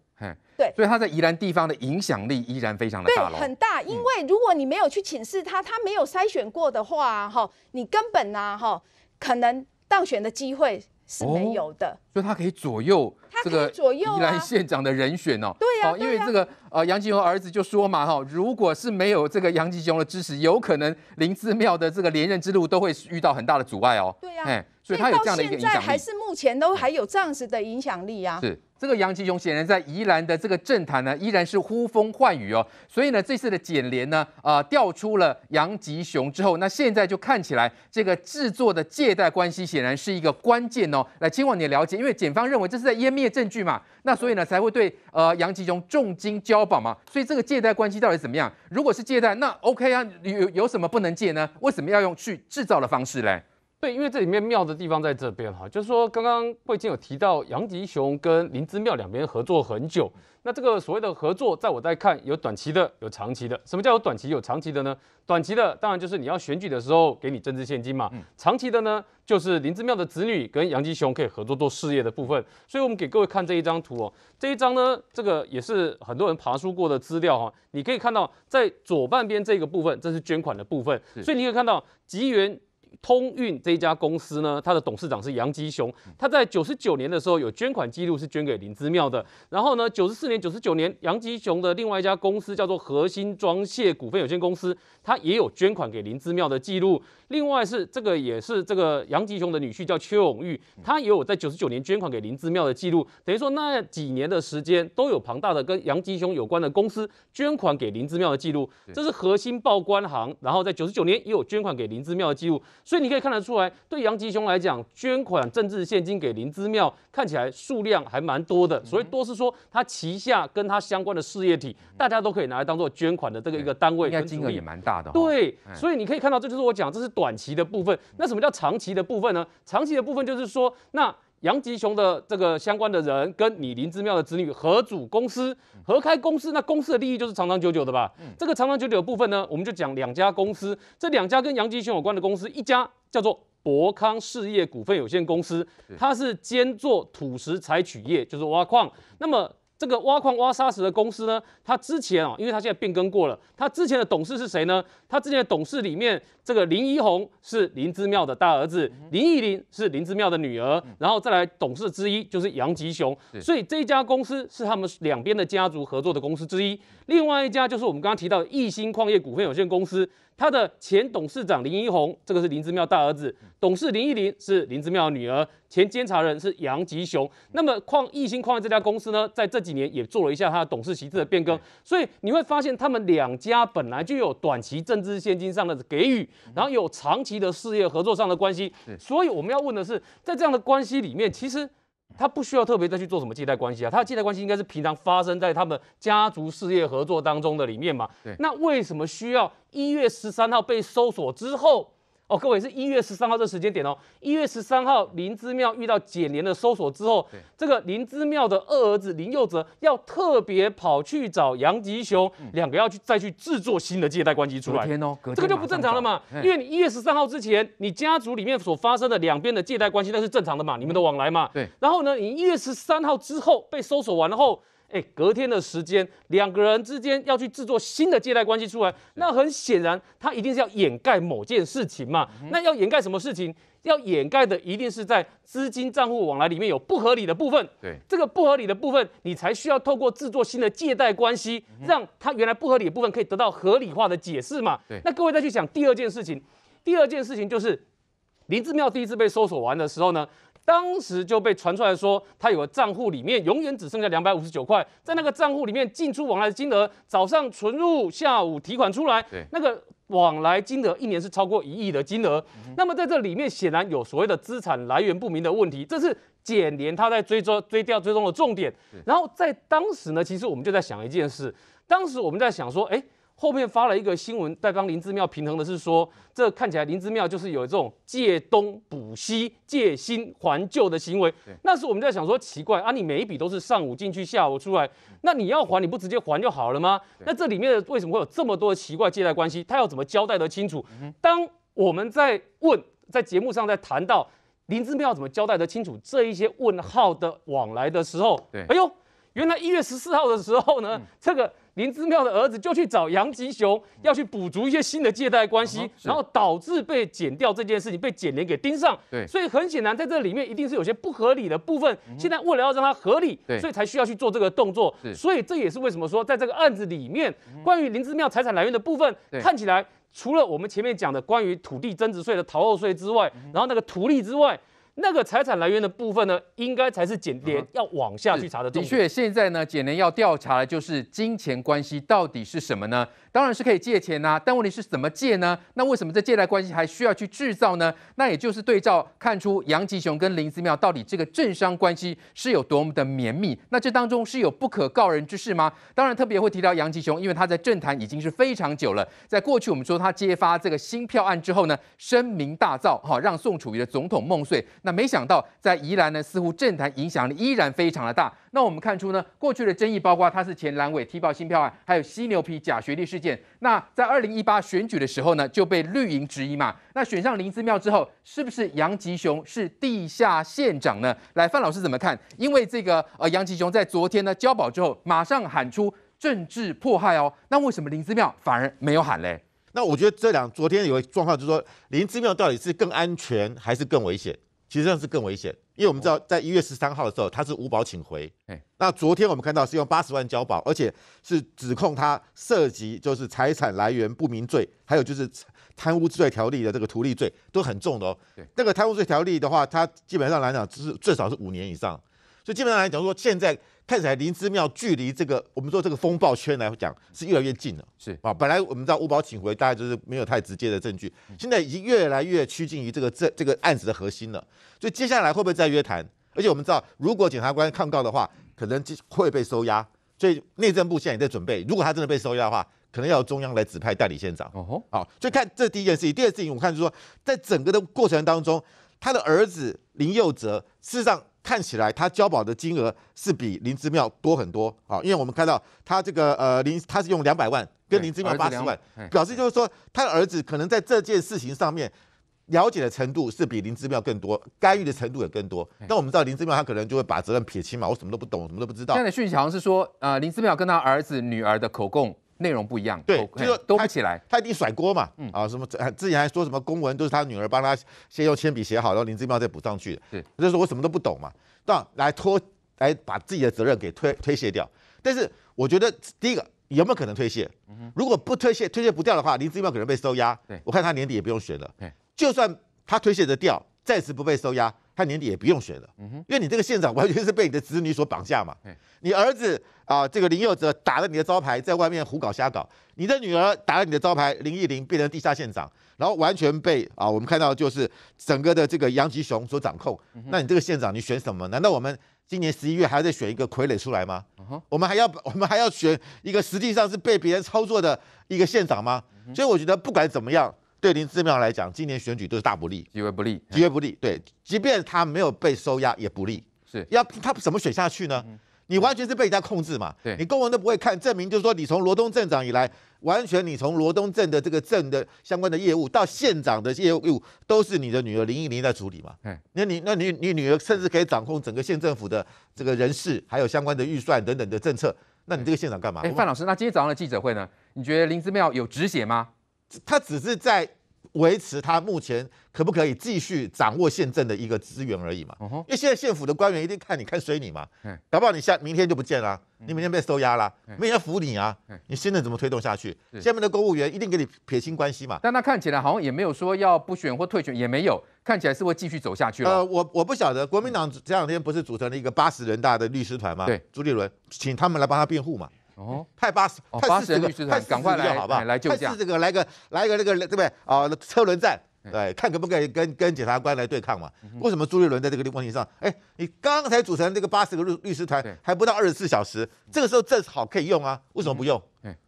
对，所以他在宜兰地方的影响力依然非常的对，很大。因为如果你没有去请示他，他没有筛选过的话，哈，你根本呐，哈，可能当选的机会是没有的。所以他可以左右。这个宜兰县长的人选哦，对呀，因为这个呃杨吉雄儿子就说嘛哈，如果是没有这个杨吉雄的支持，有可能林自妙的这个连任之路都会遇到很大的阻碍哦。对呀，哎，所以他有这样的一个影响力。在还是目前都还有这样子的影响力啊。是这个杨吉雄显然在宜兰的这个政坛呢，依然是呼风唤雨哦。所以呢，这次的减联呢，啊调出了杨吉雄之后，那现在就看起来这个制作的借贷关系显然是一个关键哦。来，请往你也了解，因为检方认为这是在湮灭。证据嘛，那所以呢才会对呃杨吉雄重金交保嘛，所以这个借贷关系到底怎么样？如果是借贷，那 OK 啊，有有什么不能借呢？为什么要用去制造的方式嘞？对，因为这里面妙的地方在这边哈，就是说刚刚贵经有提到杨吉雄跟林之妙两边合作很久，那这个所谓的合作，在我在看有短期的，有长期的。什么叫有短期、有长期的呢？短期的当然就是你要选举的时候给你政治现金嘛。嗯。长期的呢，就是林之妙的子女跟杨吉雄可以合作做事业的部分。所以，我们给各位看这一张图哦，这一张呢，这个也是很多人爬书过的资料哈。你可以看到，在左半边这个部分，这是捐款的部分。所以你可以看到吉源。通运这一家公司呢，它的董事长是杨吉雄，他在九十九年的时候有捐款记录是捐给林芝庙的。然后呢，九十四年、九十九年，杨吉雄的另外一家公司叫做核心装卸股份有限公司，它也有捐款给林芝庙的记录。另外是这个，也是这个杨吉雄的女婿叫邱永玉，他也有在九十九年捐款给林芝庙的记录。等于说那几年的时间都有庞大的跟杨吉雄有关的公司捐款给林芝庙的记录。这是核心报关行，然后在九十九年也有捐款给林芝庙的记录。所以你可以看得出来，对杨吉雄来讲，捐款政治现金给林芝庙看起来数量还蛮多的。所以多是说他旗下跟他相关的事业体，大家都可以拿来当做捐款的这个一个单位，应该金额也蛮大的。对，所以你可以看到，这就是我讲这是短。短期的部分，那什么叫长期的部分呢？长期的部分就是说，那杨吉雄的这个相关的人跟你林之妙的子女合组公司、合开公司，那公司的利益就是长长久久的吧？嗯，这个长长久久的部分呢，我们就讲两家公司，这两家跟杨吉雄有关的公司，一家叫做博康事业股份有限公司，它是兼做土石采取业，就是挖矿。那么这个挖矿挖砂石的公司呢，它之前哦，因为它现在变更过了，它之前的董事是谁呢？它之前的董事里面，这个林一红是林之妙的大儿子，林依林是林之妙的女儿，然后再来董事之一就是杨吉雄，所以这一家公司是他们两边的家族合作的公司之一。另外一家就是我们刚刚提到的亿兴矿业股份有限公司。他的前董事长林一红，这个是林之妙大儿子；董事林一林是林之妙女儿；前监察人是杨吉雄。那么矿亿鑫矿业这家公司呢，在这几年也做了一下他的董事席次的变更，所以你会发现他们两家本来就有短期政治现金上的给予，然后有长期的事业合作上的关系。所以我们要问的是，在这样的关系里面，其实。他不需要特别再去做什么借贷关系啊，他的借贷关系应该是平常发生在他们家族事业合作当中的里面嘛。那为什么需要一月十三号被搜索之后？哦，各位是一月十三号这时间点哦。一月十三号，林之妙遇到检联的搜索之后，这个林之妙的二儿子林佑哲要特别跑去找杨吉雄，两个要去再去制作新的借贷关系出来。天哦，这个就不正常了嘛。因为你一月十三号之前，你家族里面所发生的两边的借贷关系那是正常的嘛，你们的往来嘛。对。然后呢，你一月十三号之后被搜索完后。哎，隔天的时间，两个人之间要去制作新的借贷关系出来，那很显然，他一定是要掩盖某件事情嘛。那要掩盖什么事情？要掩盖的一定是在资金账户往来里面有不合理的部分。对，这个不合理的部分，你才需要透过制作新的借贷关系，让他原来不合理的部分可以得到合理化的解释嘛。对，那各位再去想第二件事情，第二件事情就是林志妙第一次被搜索完的时候呢。当时就被传出来说，他有个账户里面永远只剩下两百五十九块，在那个账户里面进出往来的金额，早上存入，下午提款出来，那个往来金额一年是超过一亿的金额。那么在这里面显然有所谓的资产来源不明的问题，这是检联他在追踪、追调追踪的重点。然后在当时呢，其实我们就在想一件事，当时我们在想说，哎。后面发了一个新闻，在帮林之妙平衡的是说，这看起来林之妙就是有这种借东补西、借新还旧的行为。那时我们在想说，奇怪啊，你每一笔都是上午进去，下午出来，那你要还，你不直接还就好了吗？那这里面的为什么会有这么多奇怪借贷关系？他要怎么交代得清楚？当我们在问，在节目上在谈到林之妙怎么交代得清楚这一些问号的往来的时候，哎呦，原来一月十四号的时候呢，这个。林之妙的儿子就去找杨吉雄，要去补足一些新的借贷关系，然后导致被剪掉这件事情被剪廉给盯上。对，所以很显然在这里面一定是有些不合理的部分。现在为了要让它合理，所以才需要去做这个动作。所以这也是为什么说在这个案子里面，关于林之妙财产来源的部分，看起来除了我们前面讲的关于土地增值税的逃漏税之外，然后那个图例之外。那个财产来源的部分呢，应该才是检联要往下去查的重的确，现在呢，检联要调查的就是金钱关系到底是什么呢？当然是可以借钱呐，但问题是怎么借呢？那为什么这借贷关系还需要去制造呢？那也就是对照看出杨吉雄跟林思妙到底这个政商关系是有多么的绵密。那这当中是有不可告人之事吗？当然特别会提到杨吉雄，因为他在政坛已经是非常久了。在过去我们说他揭发这个新票案之后呢，声名大噪，哈，让宋楚瑜的总统梦碎。那没想到在宜兰呢，似乎政坛影响力依然非常的大。那我们看出呢，过去的争议包括他是前蓝委踢爆新票案，还有犀牛皮假学历事。那在二零一八选举的时候呢，就被绿营质疑嘛。那选上林兹庙之后，是不是杨吉雄是地下县长呢？来，范老师怎么看？因为这个呃，杨吉雄在昨天呢交保之后，马上喊出政治迫害哦。那为什么林兹庙反而没有喊嘞？那我觉得这两昨天有状况，就是说林兹庙到底是更安全还是更危险？其实上是更危险，因为我们知道，在一月十三号的时候，他是五保请回。哎，那昨天我们看到是用八十万交保，而且是指控他涉及就是财产来源不明罪，还有就是贪污罪条例的这个图利罪，都很重的哦。对，那个贪污罪条例的话，它基本上来讲，是最少是五年以上。所以基本上来讲，说现在。看起来林之妙距离这个我们说这个风暴圈来讲是越来越近了，是啊，本来我们知道吴宝请回，大概就是没有太直接的证据，现在已经越来越趋近于这个这这个案子的核心了。所以接下来会不会再约谈？而且我们知道，如果检察官抗告的话，可能就会被收押。所以内政部现在也在准备，如果他真的被收押的话，可能要中央来指派代理县长。哦好，所以看这第一件事情，第二件事情我看就是说，在整个的过程当中，他的儿子林佑哲事实上。看起来他交保的金额是比林之妙多很多啊，因为我们看到他这个呃林他是用两百万，跟林之妙八十万，表示就是说他的儿子可能在这件事情上面了解的程度是比林之妙更多，干预的程度也更多。那我们知道林之妙他可能就会把责任撇清嘛，我什么都不懂，什么都不知道。现在讯息好像是说，呃，林之妙跟他儿子女儿的口供。内容不一样，对，就都拍起来，他一定甩锅嘛，嗯啊，什么之前还说什么公文都是他女儿帮他先用铅笔写好，然后林志妙再补上去的，对，就是我什么都不懂嘛，当然来拖来把自己的责任给推推卸掉。但是我觉得第一个有没有可能推卸？如果不推卸，推卸不掉的话，林志妙可能被收押。对，我看他年底也不用选了。就算他推卸得掉，暂时不被收押，他年底也不用选了。嗯哼，因为你这个县长完全是被你的子女所绑架嘛，你儿子。啊，这个林佑哲打了你的招牌，在外面胡搞瞎搞；你的女儿打了你的招牌，林忆林变成地下县长，然后完全被啊，我们看到就是整个的这个杨吉雄所掌控。那你这个县长，你选什么？难道我们今年十一月还要再选一个傀儡出来吗？我们还要我们还要选一个实际上是被别人操作的一个县长吗？所以我觉得不管怎么样，对林志妙来讲，今年选举都是大不利，极为不利，极为不利。对，即便他没有被收押也不利，是要他怎么选下去呢？你完全是被人家控制嘛？对，你公文都不会看，证明就是说你从罗东镇长以来，完全你从罗东镇的这个镇的相关的业务到县长的业务都是你的女儿林依林在处理嘛？嗯，那你那你你女儿甚至可以掌控整个县政府的这个人事，还有相关的预算等等的政策，那你这个县长干嘛？哎，范老师，那今天早上的记者会呢？你觉得林之妙有止血吗？他只是在。维持他目前可不可以继续掌握宪政的一个资源而已嘛，因为现在县府的官员一定看你看谁你嘛，搞不好你下明天就不见了，你明天被收押了，没人服你啊，你现在怎么推动下去？下面的公务员一定给你撇清关系嘛。但他看起来好像也没有说要不选或退选，也没有，看起来是会继续走下去。呃，我我不晓得，国民党这两天不是组成了一个八十人大的律师团吗？对，朱立伦请他们来帮他辩护嘛。哦，派八十，八十个，团，赶快来，好不好？来，八十这个来个，来个那个，对不对？啊，车轮战，对，看可不可以跟跟检察官来对抗嘛？为什么朱立伦在这个问题上，哎，你刚才组成这个八十个律律师团，还不到二十四小时，这个时候正好可以用啊？为什么不用？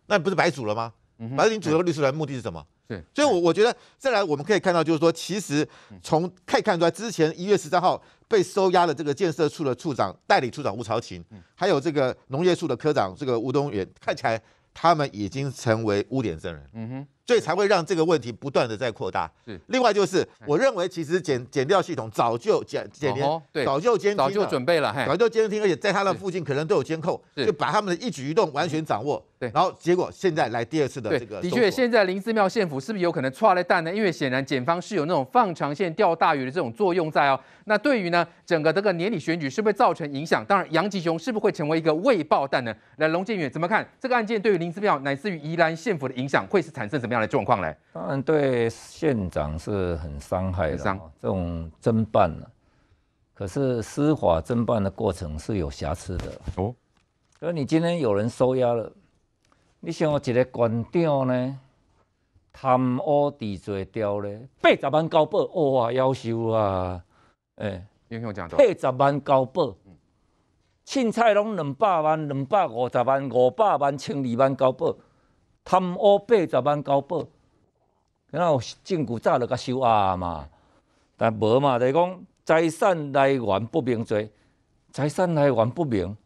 那不是白组了吗？嗯，白你组这个律师团目的是什么？对，所以，我我觉得再来我们可以看到，就是说，其实从可以看出来，之前一月十三号。被收押的这个建设处的处长、代理处长吴朝琴，还有这个农业处的科长这个吴东元，看起来他们已经成为污点证人。嗯哼。所以才会让这个问题不断的在扩大。另外就是我认为，其实检检调系统早就检检调早就监听，早就准备了，早就监听，而且在他的附近可能都有监控，就把他们的一举一动完全掌握。对，然后结果现在来第二次的这个。的确，现在林寺妙县府是不是有可能错了蛋呢？因为显然检方是有那种放长线钓大鱼的这种作用在哦。那对于呢整个这个年底选举是不是造成影响？当然杨吉雄是不是会成为一个未爆弹呢？那龙建远怎么看这个案件对于林寺妙乃至于宜兰县府的影响会是产生怎么样？的状况嘞，当然对县长是很伤害的。这种侦办呢，可是司法侦办的过程是有瑕疵的。哦，而你今天有人收押了，你想我一个官掉呢？贪污抵罪掉呢，八十万高保，哇，夭寿啊！哎，英雄讲到八十万高保，凊彩拢两百万，两百五十万，五百万，千二万高保。贪污八十万交保，然后政府早就甲收押嘛？但无嘛，就是讲财产来源不明罪，财产来源不明，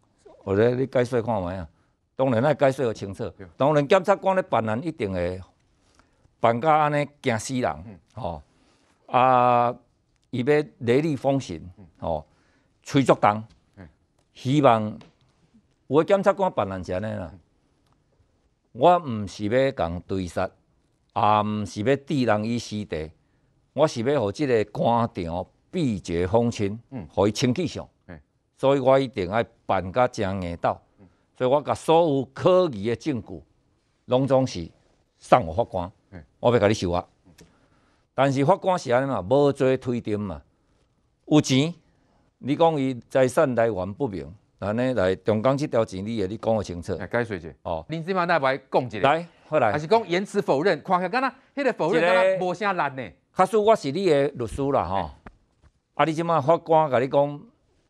或者你解释看下啊。当然，咱解释好清楚。当然，检察官咧办案一定会办到安尼惊死人，吼啊！伊要雷厉风行，吼催促动，希望有诶检察官办案是安尼啦。我毋是要共堆杀，也毋是要置人于死地，我是要互这个官场避绝风亲，好伊清气上。所以我一定爱办到正硬斗，所以我甲所有可疑的证据拢总是送我法官，我要甲你收啊。但是法官是安尼嘛，无做推定嘛，有钱，你讲伊财产来源不明。安尼来，中央即条钱，你个，你讲个清楚。解释者哦，你即马那排讲者，还是讲言辞否认。看起来敢若迄个否认敢若无啥难呢？他说我是你个律师啦，哈。啊，你即马法官甲你讲，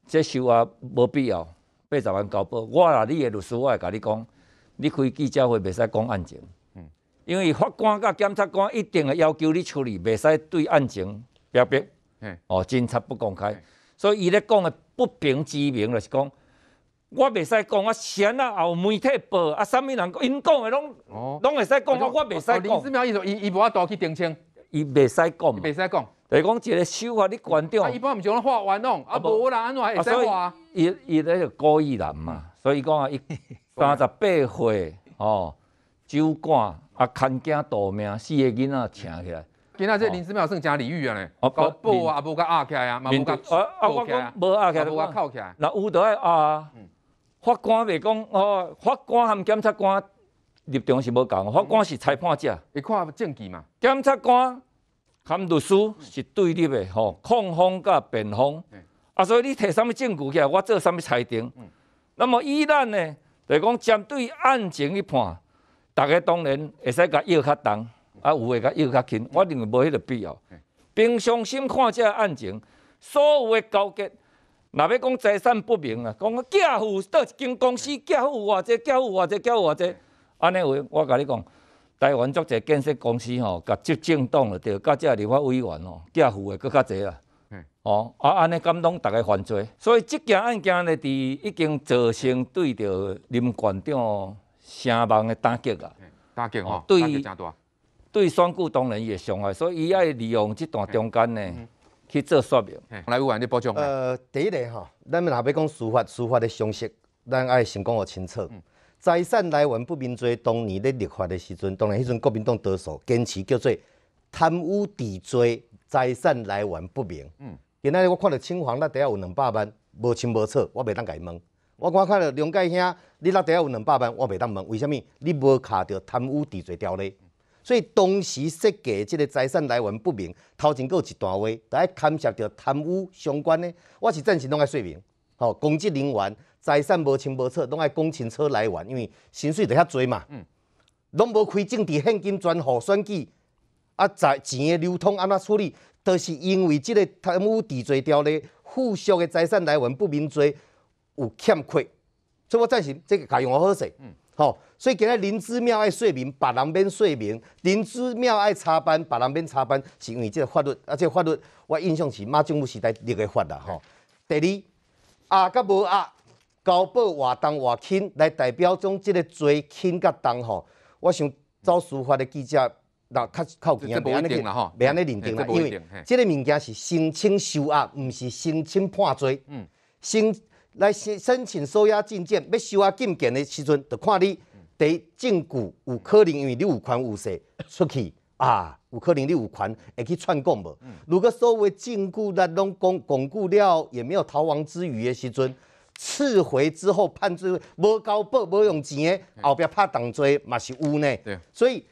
这收啊无必要，八十万交保。我啦，你个律师，我会甲你讲，你开记者会袂使讲案情。嗯。因为法官甲检察官一定会要求你处理，袂使对案情表白，嗯。哦，侦查不公开，所以伊咧讲个不平之明就是讲。我袂使讲啊，前啊也有媒体报啊，啥物人因讲的拢拢会使讲。我袂使讲。林志苗意思，伊伊无法度去澄清，伊袂使讲袂使讲。就讲一个手法，你关掉。啊，一般毋是讲画完咯，啊无人安怎会使画啊？伊伊咧就故意啦嘛，所以讲啊，伊 三十八岁哦，酒馆啊，牵囝度命，四个囡仔请起来。今仔这林思苗算家李玉哦，搞报啊，无甲压起来啊，嘛无甲抱起来，无甲扣起。那有倒爱压。法官袂讲哦，法官和检察官立场是无共，法官是裁判者，伊看证据嘛。检察官和律师是对立的吼，控方甲辩方。啊，所以你摕啥物证据起来，我做啥物裁定。那么依咱呢，就讲针对案情去判，大家当然会使甲摇较重，啊有会甲摇较轻，我认为无迄个必要。平常心看这案情，所有的交结。若要讲财产不明啊，讲寄付倒一间公司寄付偌济，寄付偌济，寄付偌济，安尼话我甲你讲，台湾作一建设公司吼，甲执政党了，着甲遮立法委员哦，寄付的搁较济嗯，哦啊安尼，感动逐个犯罪，所以即件案件咧，伫已经造成对着林冠长声望的打击啊，打击哦，对，伊，大，对选举当然也伤害，所以伊爱利用即段中间呢。去做说明，来委员你保障。呃，第一个吼，咱们若要讲司法，司法的常识，咱爱先讲互清楚。嗯、财产来源不明罪，当年咧立法的时阵，当然迄阵国民党多数坚持叫做贪污抵罪，财产来源不明。嗯，今仔日我看到青黄那底下有两百万，无清无错，我袂当甲伊问。我看看到梁介兄，你那底下有两百万，我袂当问，为什么你无卡着贪污抵罪条呢？所以当时设计即个财产来源不明，头前阁有一段话，来牵涉到贪污相关的，我是赞成拢爱说明，吼，公职人员财产无清无澈，拢爱讲清楚来源，因为薪水就遐多嘛，拢无开政治现金专户选举，啊，财钱的流通安怎处理，都是因为即个贪污治罪条例附属的财产来源不明罪有欠缺，所以我赞成即个改用好势。哦，所以今日林芝庙爱说明，别人免说明；林芝庙爱插班，别人免插班，是因为这个法律，而且法律我印象是马政府时代立的法啦。吼，第二压甲无压，交保活动活轻来代表种即个罪轻甲重吼。我想做司法的记者，那较靠经验啦，吼，袂安尼认定啦，因为即个物件是申请收押，毋是申请判罪。嗯，申。来申申请收押禁见，要收押禁见的时阵，就看你对证据有可能，因为你有权有势出去啊，有可能你有权，会去串供无？如果所微证据咱拢巩巩固了，也没有逃亡之余的时阵，撤回之后判罪，无交保无用钱的，后壁拍同罪嘛是有呢。所以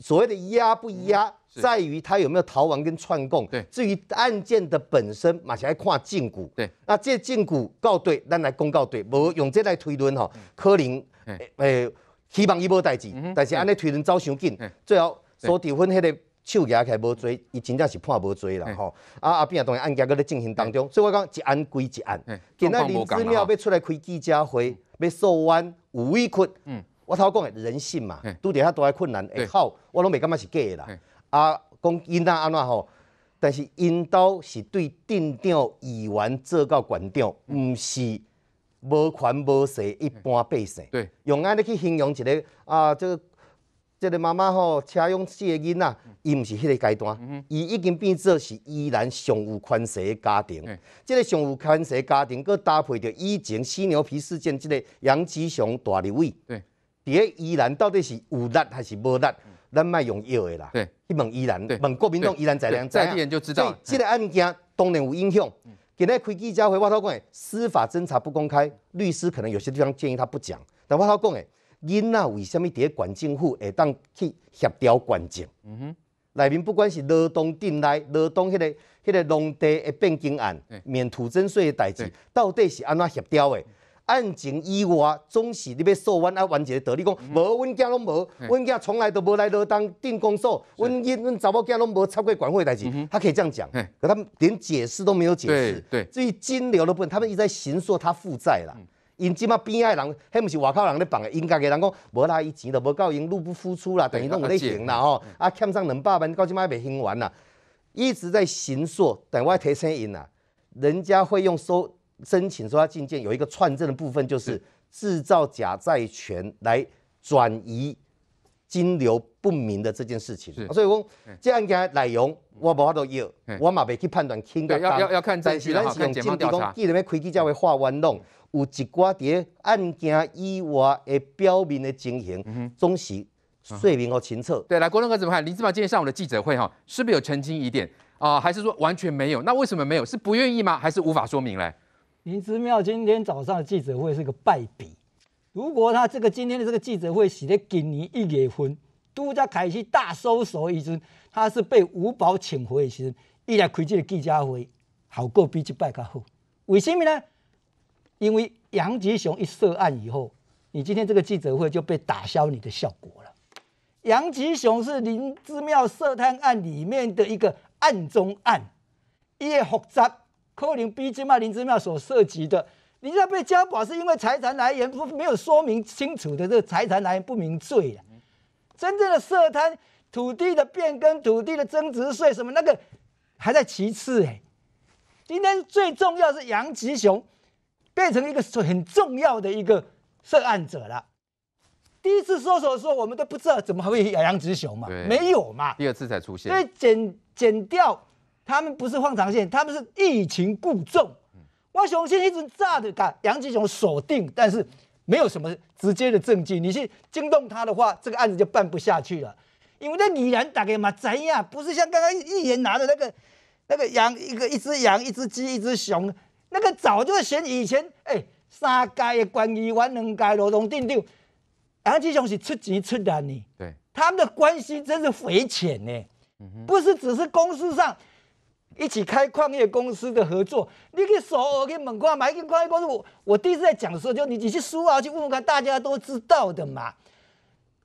所谓的押不押？在于他有没有逃亡跟串供。对，至于案件的本身，目是要看禁骨。对，那这禁骨告对，咱来公告对，无用这来推论哈。可能，诶，希望伊无代志，但是安尼推论走伤紧，最后所离婚迄个手起来无罪，伊真正是判无罪啦吼。啊啊边个当然案件搁咧进行当中，所以我讲一案归一案。今那林志庙要出来开记者会，要受冤，有委屈。嗯，我头讲诶，人性嘛，拄着遐大困难，好，我拢未感觉是假啦。啊，讲因仔安怎吼，但是因都是对镇长议员做到县长，唔是无权无势一般百姓。对，用安尼去形容一个啊，这个这个妈妈吼，车用四个囡仔，伊毋是迄个阶段，伊已经变做是依然上有权势的家庭。即个上有权势的家庭，佮搭配着以前犀牛皮事件，即个杨智雄大立伟对，伫下依然到底是有力还是无力？咱卖用药的啦，去问伊人，问国民党伊人在两在，所以这个案件当然有影响。今日开记者会，我头讲的，司法侦查不公开，律师可能有些地方建议他不讲，但我头讲的，囡仔为虾米在一管政府会当去协调管政？嗯哼，内面不管是劳动定内劳动迄个迄个农地的变更案、免土增税的代志，到底是安怎协调的？案情以外，总是你要受冤啊！完结的道理，讲无，阮囝拢无，阮囝从来都无来罗当定工作。阮因阮查某囝拢无插过管会代志，他可以这样讲，可他们连解释都没有解释。对，至于金流的部分，他们一直在行说他负债啦。因今嘛边爱人，还不是外口人咧放，因家己人讲无啦，伊钱都无够，因入不敷出啦，等于拢无咧行啦吼。啊，欠上两百万，到即摆未还完啦，一直在行说等外提醒因啦，人家会用收。申请说他进件有一个串证的部分，就是制造假债权来转移金流不明的这件事情。所以讲，这案件内容我无法度要，我嘛未去判断。轻个要要要看证据，但是用警方调查，既然要开记者会画弯弄，有一寡些案件以外的表面的情形，总是说明和清楚。对，来郭仁哥怎么看？林志博今天上午的记者会哈，是不是有澄清疑点啊？还是说完全没有？那为什么没有？是不愿意吗？还是无法说明嘞？林之妙今天早上的记者会是个败笔。如果他这个今天的这个记者会洗在今年一月份，杜家凯西大搜索一阵，他是被吴宝请回的时候，一来开这个记者会，效果比这败较好。为什么呢？因为杨吉雄一涉案以后，你今天这个记者会就被打消你的效果了。杨吉雄是林之妙涉贪案里面的一个案中案，伊也复杂。柯林逼支庙林之妙所涉及的，你现在被家保是因为财产来源不没有说明清楚的，这财产来源不明罪啊。真正的涉贪土地的变更、土地的增值税什么那个还在其次哎。今天最重要是杨吉雄变成一个很重要的一个涉案者了。第一次搜索的时候我们都不知道怎么会有杨吉雄嘛，没有嘛。第二次才出现，所以减减掉。他们不是放长线，他们是欲擒故纵。我雄先一直炸的打杨志雄锁定，但是没有什么直接的证据。你去惊动他的话，这个案子就办不下去了。因为那李人打给嘛怎样，不是像刚刚艺人拿的那个那个羊一个一只羊一只鸡一只熊，那个早就嫌以前哎三街的关羽玩两街罗龙定定，杨志雄是出奇出的呢。对，他们的关系真是匪浅呢，不是只是公司上。一起开矿业公司的合作，你去首我去问国买一个矿业公司，我我第一次在讲的时候，就你你去输啊，去问问看，大家都知道的嘛。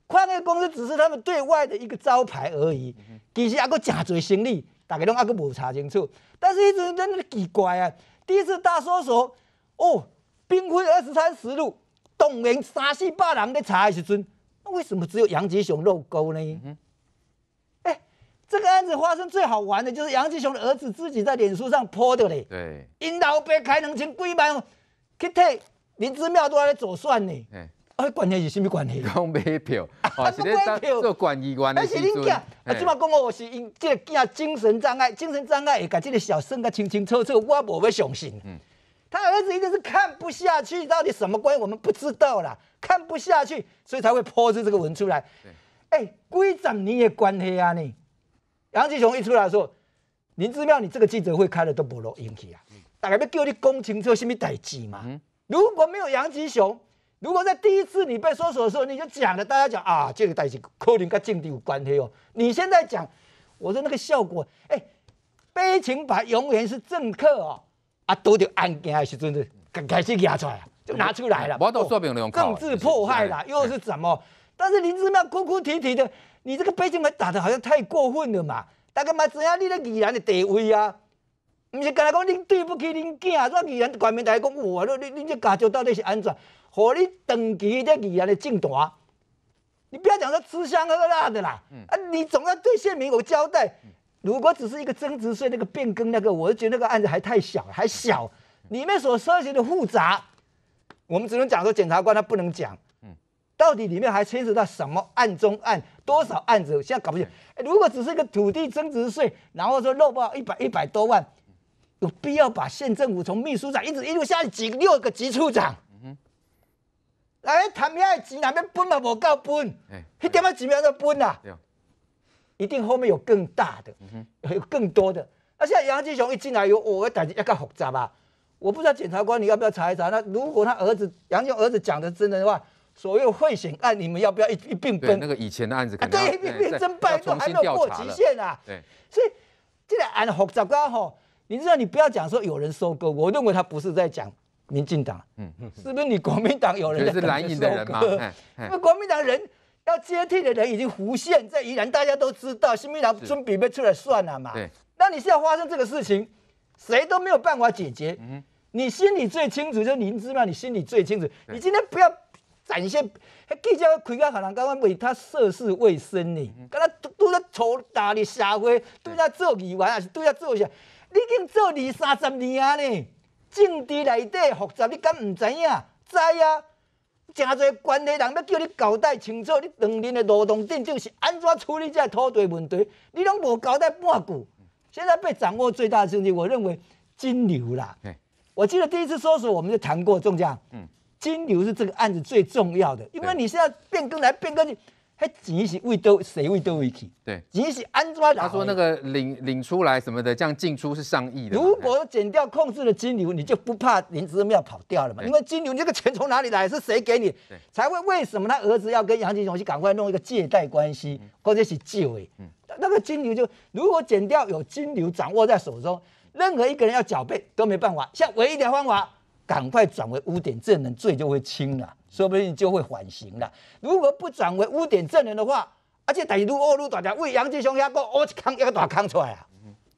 矿业公司只是他们对外的一个招牌而已，其实阿个假侪行李，大家都阿个有查清楚。但是一直真那个奇怪啊，第一次大搜索，哦，兵分二十三十路，动员三四百人在查的时阵，那为什么只有杨吉雄漏沟呢？这个案子发生最好玩的就是杨吉雄的儿子自己在脸书上泼的嘞，对，因老伯开能钱归买 k i t 林子庙都在左算呢，哎，关系是甚么关系？讲买票，他 不买票，做管议员的，但是你讲，起码讲我是因这个叫精神障碍，精神障碍，哎，讲这个小声个清清楚楚，我不会相信。嗯，他儿子一定是看不下去，到底什么关系，我们不知道啦，看不下去，所以才会泼出这个文出来。对，哎，规长你也关黑啊你？杨吉雄一出来的时候，林智妙，你这个记者会开的都不落人气啊！大家要叫你攻情车什么代志嘛？如果没有杨吉雄，如果在第一次你被搜索的时候，你就讲了，大家讲啊，这个代志可能跟政治有关系哦。你现在讲，我说那个效果，哎，悲情版永远是政客哦。啊，拄到案件的时阵的，开始拿出来，就拿出来了。我到说明两，更致迫害啦，又是什么？但是林智妙哭哭啼啼的。你这个背景牌打的好像太过分了嘛！大家嘛知要你那宜兰的地位啊，不是讲来讲你对不起你囝，说宜兰国民党来讲我，你你这家族到底是安全，何你长期在宜兰的进度？你不要讲说吃香喝辣的啦，啊，你总要对县民有交代。如果只是一个增值税那个变更那个，我觉得那个案子还太小，还小。里面所涉及的复杂，我们只能讲说检察官他不能讲。到底里面还牵涉到什么案中案？多少案子？现在搞不清。如果只是一个土地增值税，然后说漏报一百一百多万，有必要把县政府从秘书长一直一路下去几六个级处长？嗯哼。来谈爱级？那边分嘛无够分？哎，一点咩级苗都分呐？一定后面有更大的，有更多的。那现在杨金雄一进来，有我感觉一搞复杂吧？我不知道检察官你要不要查一查？那如果他儿子杨雄儿子讲的真的话？所有会审案，你们要不要一一并分？那个以前的案子可能重有调查限对，所以这个案吼，怎么讲好，你知道，你不要讲说有人收购，我认为他不是在讲民进党，嗯，是不是？你国民党有人在？是蓝营的人吗？因为国民党人要接替的人已经浮现，在宜然大家都知道，新民党准备面出来算了嘛。对。那你现在发生这个事情，谁都没有办法解决。嗯。你心里最清楚，就林知茂，你心里最清楚。你今天不要。展现，记者开甲喊人讲为他涉世未深呢，跟拄拄咧操踏入社会，对他做议员啊，是对他做啥？你已经做二三十年啊呢，政治内底复杂，你敢毋知影？知啊，真侪关系人要叫你交代清楚，你当年的劳动定正是安怎处理这土地问题？你拢无交代半句，现在被掌握最大证据，我认为金牛啦。我记得第一次搜索，我们就谈过中奖。嗯。金流是这个案子最重要的，因为你是要变更来变更，还几起未都谁为都一起，对，几起安装。他说那个领领出来什么的，这样进出是上亿的。如果减掉控制的金流，你就不怕林知妙跑掉了嘛？因为金流，你这个钱从哪里来？是谁给你？才会为什么他儿子要跟杨金雄去赶快弄一个借贷关系，或者是纪委？嗯，那个金流就如果减掉，有金流掌握在手中，任何一个人要缴背都没办法。像唯一的方法。赶快转为污点证人，罪就会轻了，说不定就会缓刑了。如果不转为污点证人的话，而且歹于恶路大家未杨志雄也个二坑一个大坑出来啊，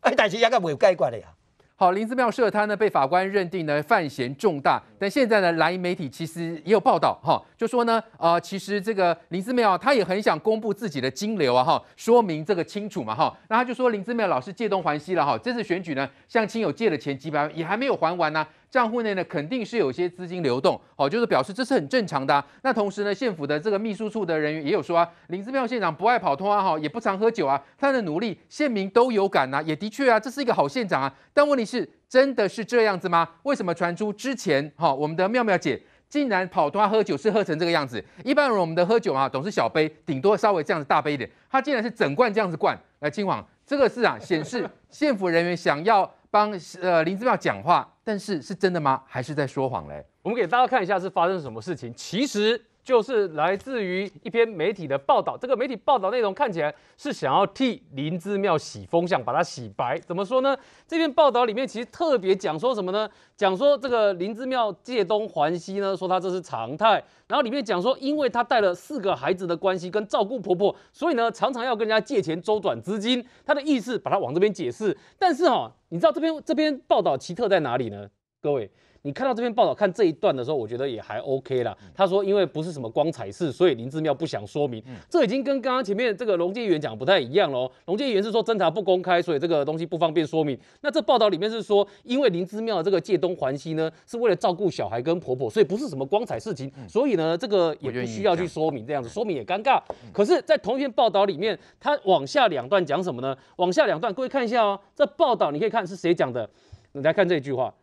哎，但是也个有解决的呀。好，林志妙涉贪呢，被法官认定呢，犯嫌重大。但现在呢，蓝营媒体其实也有报道哈，就说呢，呃，其实这个林志妙他也很想公布自己的金流啊哈，说明这个清楚嘛哈。那他就说林志妙老是借东还西了哈，这次选举呢，向亲友借了钱几百万，也还没有还完呢。账户内呢肯定是有些资金流动，好，就是表示这是很正常的。那同时呢，县府的这个秘书处的人员也有说啊，林子妙县长不爱跑通啊，哈，也不常喝酒啊，他的努力县民都有感呐，也的确啊，这是一个好县长啊。但问题是真的是这样子吗？为什么传出之前哈，我们的妙妙姐竟然跑脱喝酒是喝成这个样子？一般人我们的喝酒啊，总是小杯，顶多稍微这样子大杯一点，他竟然是整罐这样子灌。来清晚这个是啊，显示县府人员想要。帮呃林志妙讲话，但是是真的吗？还是在说谎嘞？我们给大家看一下是发生什么事情。其实。就是来自于一篇媒体的报道，这个媒体报道内容看起来是想要替林之妙洗风向，把它洗白。怎么说呢？这篇报道里面其实特别讲说什么呢？讲说这个林之妙借东还西呢，说她这是常态。然后里面讲说，因为他带了四个孩子的关系，跟照顾婆婆，所以呢常常要跟人家借钱周转资金。他的意思把它往这边解释。但是哈，你知道这边这边报道奇特在哪里呢？各位。你看到这篇报道看这一段的时候，我觉得也还 OK 啦。他说，因为不是什么光彩事，所以林志妙不想说明。这已经跟刚刚前面这个龙介议员讲不太一样喽。龙介议员是说侦查不公开，所以这个东西不方便说明。那这报道里面是说，因为林志妙这个借东还西呢，是为了照顾小孩跟婆婆，所以不是什么光彩事情，所以呢，这个也不需要去说明。这样子说明也尴尬。可是，在同一篇报道里面，他往下两段讲什么呢？往下两段，各位看一下哦。这报道你可以看是谁讲的。你来看这句话。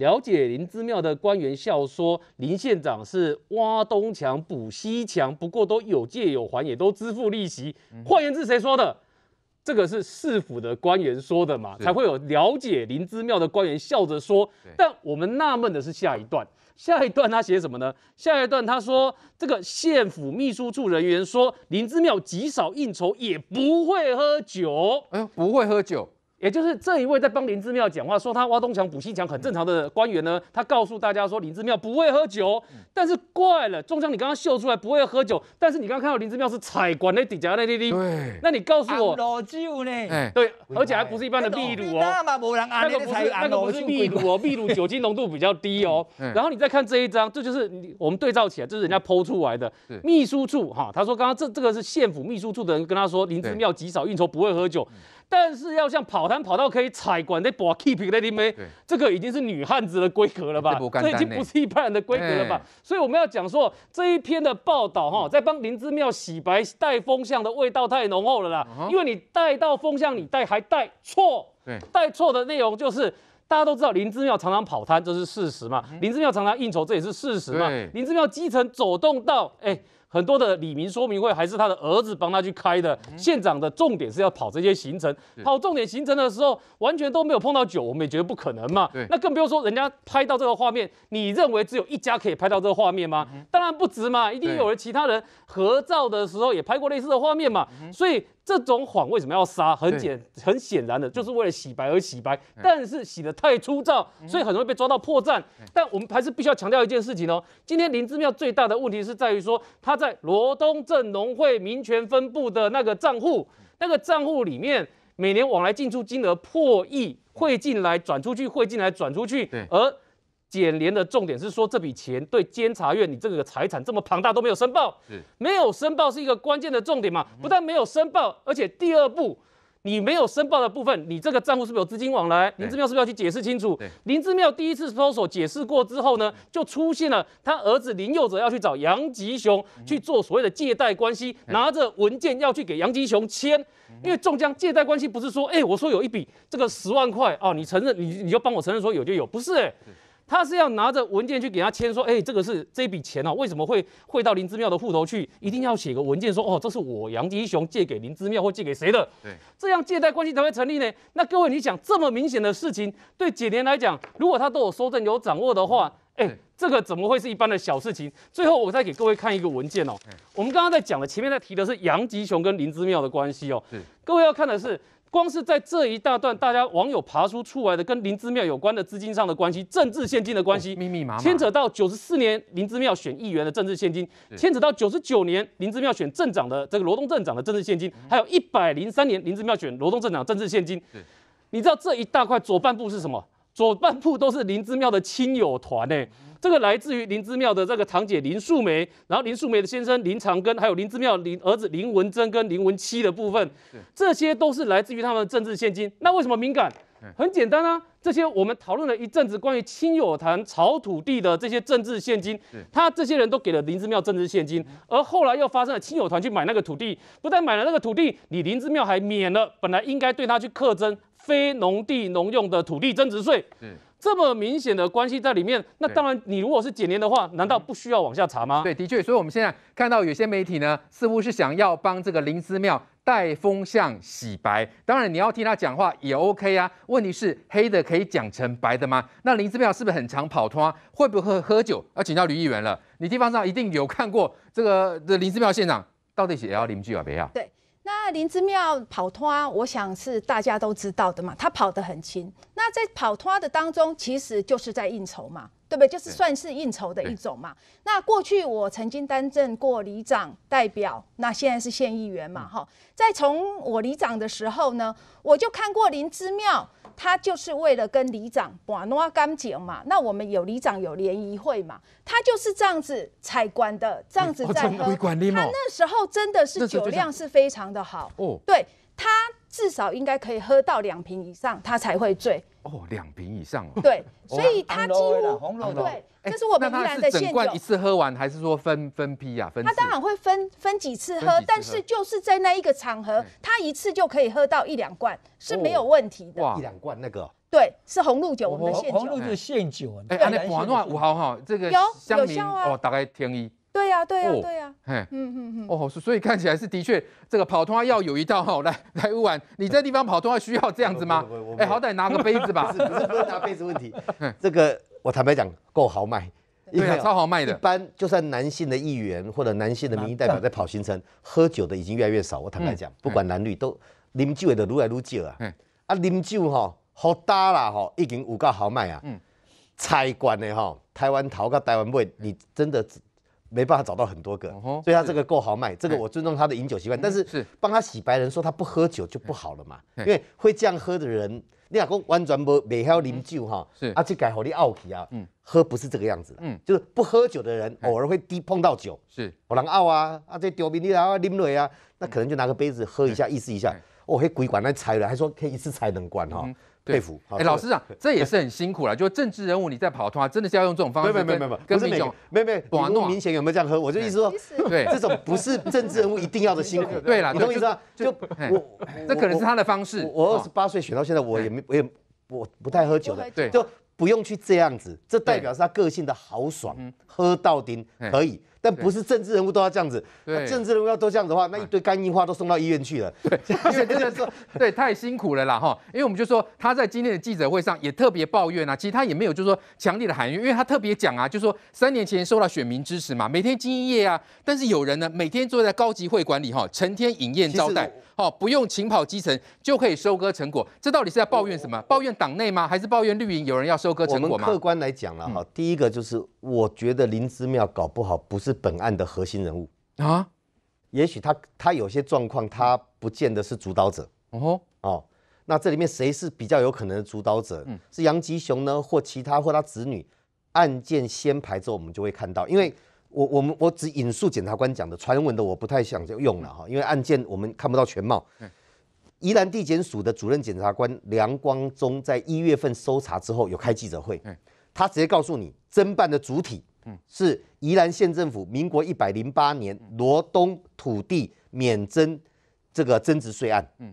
了解林之妙的官员笑说：“林县长是挖东墙补西墙，不过都有借有还，也都支付利息。”换言之，谁说的？这个是市府的官员说的嘛？才会有了解林之妙的官员笑着说。但我们纳闷的是下一段，下一段他写什么呢？下一段他说：“这个县府秘书处人员说，林之妙极少应酬，也不会喝酒。”哎，不会喝酒。也就是这一位在帮林志妙讲话，说他挖东墙补西墙很正常的官员呢，他告诉大家说林志妙不会喝酒，但是怪了，中枪你刚刚秀出来不会喝酒，但是你刚刚看到林志妙是彩管的底下那滴滴，那你告诉我，老酒呢？对，而且还不是一般的秘鲁哦，那个不是那个不是秘鲁哦，秘鲁酒精浓度比较低哦。然后你再看这一张，这就是我们对照起来，这是人家剖出来的秘书处哈，他说刚刚这这个是县府秘书处的人跟他说，林志妙极少应酬，不会喝酒。但是要像跑贪跑到可以踩管在保 keeping，对不对？这个已经是女汉子的规格了吧？这已经不是一般人的规格了吧？所以我们要讲说这一篇的报道哈，在帮林志妙洗白带风向的味道太浓厚了啦，因为你带到风向你带还带错，带错的内容就是大家都知道林志妙常常跑贪，这是事实嘛？林志妙常常应酬，这也是事实嘛？林志妙基层走动到哎。很多的李明说明会还是他的儿子帮他去开的。县长的重点是要跑这些行程，跑重点行程的时候完全都没有碰到酒，我们也觉得不可能嘛。那更不用说人家拍到这个画面，你认为只有一家可以拍到这个画面吗？当然不止嘛，一定有人其他人合照的时候也拍过类似的画面嘛。所以。这种谎为什么要撒？很简很显然的，就是为了洗白而洗白，但是洗的太粗糙，所以很容易被抓到破绽。但我们还是必须要强调一件事情哦，今天林志妙最大的问题是在于说，他在罗东镇农会民权分部的那个账户，那个账户里面每年往来进出金额破亿，汇进来转出去，汇进来转出去，而。检联的重点是说这笔钱对监察院，你这个财产这么庞大都没有申报，没有申报是一个关键的重点嘛？不但没有申报，而且第二步，你没有申报的部分，你这个账户是不是有资金往来？林志妙是不是要去解释清楚？林志妙第一次搜索解释过之后呢，就出现了他儿子林佑哲要去找杨吉雄去做所谓的借贷关系，拿着文件要去给杨吉雄签，因为中江借贷关系不是说，哎，我说有一笔这个十万块啊，你承认你你就帮我承认说有就有，不是哎。他是要拿着文件去给他签，说，哎，这个是这笔钱哦，为什么会汇到林之妙的户头去？一定要写个文件说，哦，这是我杨吉雄借给林之妙或借给谁的？这样借贷关系才会成立呢。那各位，你想这么明显的事情，对解年来讲，如果他都有收证、有掌握的话，哎，这个怎么会是一般的小事情？最后，我再给各位看一个文件哦。我们刚刚在讲的，前面在提的是杨吉雄跟林之妙的关系哦。各位要看的是。光是在这一大段，大家网友爬出出来的跟林芝庙有关的资金上的关系、政治现金的关系，密密麻麻，牵扯到九十四年林芝庙选议员的政治现金，牵扯到九十九年林芝庙选镇长的这个罗东镇长的政治现金，还有一百零三年林芝庙选罗东镇长政治现金。你知道这一大块左半部是什么？左半部都是林芝庙的亲友团诶。这个来自于林之妙的这个堂姐林素梅，然后林素梅的先生林长根，还有林之妙林儿子林文珍跟林文七的部分，这些都是来自于他们政治现金。那为什么敏感？很简单啊，这些我们讨论了一阵子关于亲友团炒土地的这些政治现金，他这些人都给了林之妙政治现金，而后来又发生了亲友团去买那个土地，不但买了那个土地，你林之妙还免了本来应该对他去课征非农地农用的土地增值税。这么明显的关系在里面，那当然，你如果是检联的话，难道不需要往下查吗？对，的确，所以我们现在看到有些媒体呢，似乎是想要帮这个林思妙带风向洗白。当然，你要听他讲话也 OK 啊，问题是黑的可以讲成白的吗？那林思妙是不是很常跑脱？会不会喝酒要请教女议员了？你地方上一定有看过这个的林思妙现场，到底也要零拒啊，不要？对。那林之妙跑拖，我想是大家都知道的嘛，他跑得很轻。那在跑拖的当中，其实就是在应酬嘛，对不对？就是算是应酬的一种嘛。那过去我曾经担任过里长代表，那现在是县议员嘛，哈。在从我里长的时候呢，我就看过林之妙。他就是为了跟里长把拉干姐嘛，那我们有里长有联谊会嘛，他就是这样子采管的，这样子在喝。他那时候真的是酒量是非常的好，对他。至少应该可以喝到两瓶以上，他才会醉。哦，两瓶以上哦。对，所以他几乎对，这是我们依然的现酒。一次喝完还是说分分批呀？他当然会分分几次喝，但是就是在那一个场合，他一次就可以喝到一两罐是没有问题的。哇，一两罐那个？对，是红露酒，我们的现酒。红露酒现酒，哎，还有五毫哈，这个有有效啊，哦，大概听一。对呀，对呀，对呀，嗯嗯嗯，哦，所以看起来是的确，这个跑通要有一道哈，来 来玩，你在地方跑通话需要这样子吗？哎，好歹拿个杯子吧，不是不是拿杯子问题。这个我坦白讲够豪卖，对啊，超好卖的。一般就算男性的议员或者男性的民意代表在跑行程，喝酒的已经越来越少。我坦白讲，不管男女都，啉酒的如来如少啊，啊，啉酒吼，好大啦吼，已经有够豪迈啊，嗯，菜馆的哈，台湾头到台湾尾，你真的。没办法找到很多个，所以他这个够豪迈，这个我尊重他的饮酒习惯，但是帮他洗白人说他不喝酒就不好了嘛。因为会这样喝的人，你讲讲完全不未晓啉酒哈，啊就改好你傲气啊，喝不是这个样子，就是不喝酒的人偶尔会滴碰到酒，好人傲啊，啊这丢面你还要拎来啊，那可能就拿个杯子喝一下，意思一下。哦，嘿鬼管那拆了，还说可以一次拆能管哈。佩服，哎，老师啊，这也是很辛苦了。就政治人物你在跑通啊，真的是要用这种方式，没有没有没有，不是每种，没有没有，东明显有没有这样喝？我就意思说，对，这种不是政治人物一定要的辛苦。对了，你的意思啊，就我，这可能是他的方式。我二十八岁选到现在，我也没，我也我不太喝酒的，对，就不用去这样子。这代表是他个性的豪爽，喝到顶可以。但不是政治人物都要这样子，政治人物要都这样子的话，那一堆肝硬化都送到医院去了。对，因为大对，太辛苦了啦哈。因为我们就说，他在今天的记者会上也特别抱怨啊，其实他也没有就是说强烈的喊冤，因为他特别讲啊，就说三年前受到选民支持嘛，每天兢业啊，但是有人呢每天坐在高级会馆里哈，成天饮宴招待，哦，不用勤跑基层就可以收割成果，这到底是在抱怨什么？抱怨党内吗？还是抱怨绿营有人要收割成果？我们客观来讲了哈，第一个就是我觉得林之妙搞不好不是。是本案的核心人物啊，也许他他有些状况，他不见得是主导者。哦哦，那这里面谁是比较有可能的主导者？嗯，是杨吉雄呢，或其他或他子女？案件先排之后，我们就会看到。因为我我们我只引述检察官讲的传闻的，我不太想用了哈，因为案件我们看不到全貌。嗯，宜兰地检署的主任检察官梁光忠在一月份搜查之后有开记者会，嗯，他直接告诉你侦办的主体。是宜兰县政府民国一百零八年罗东土地免征这个增值税案。嗯，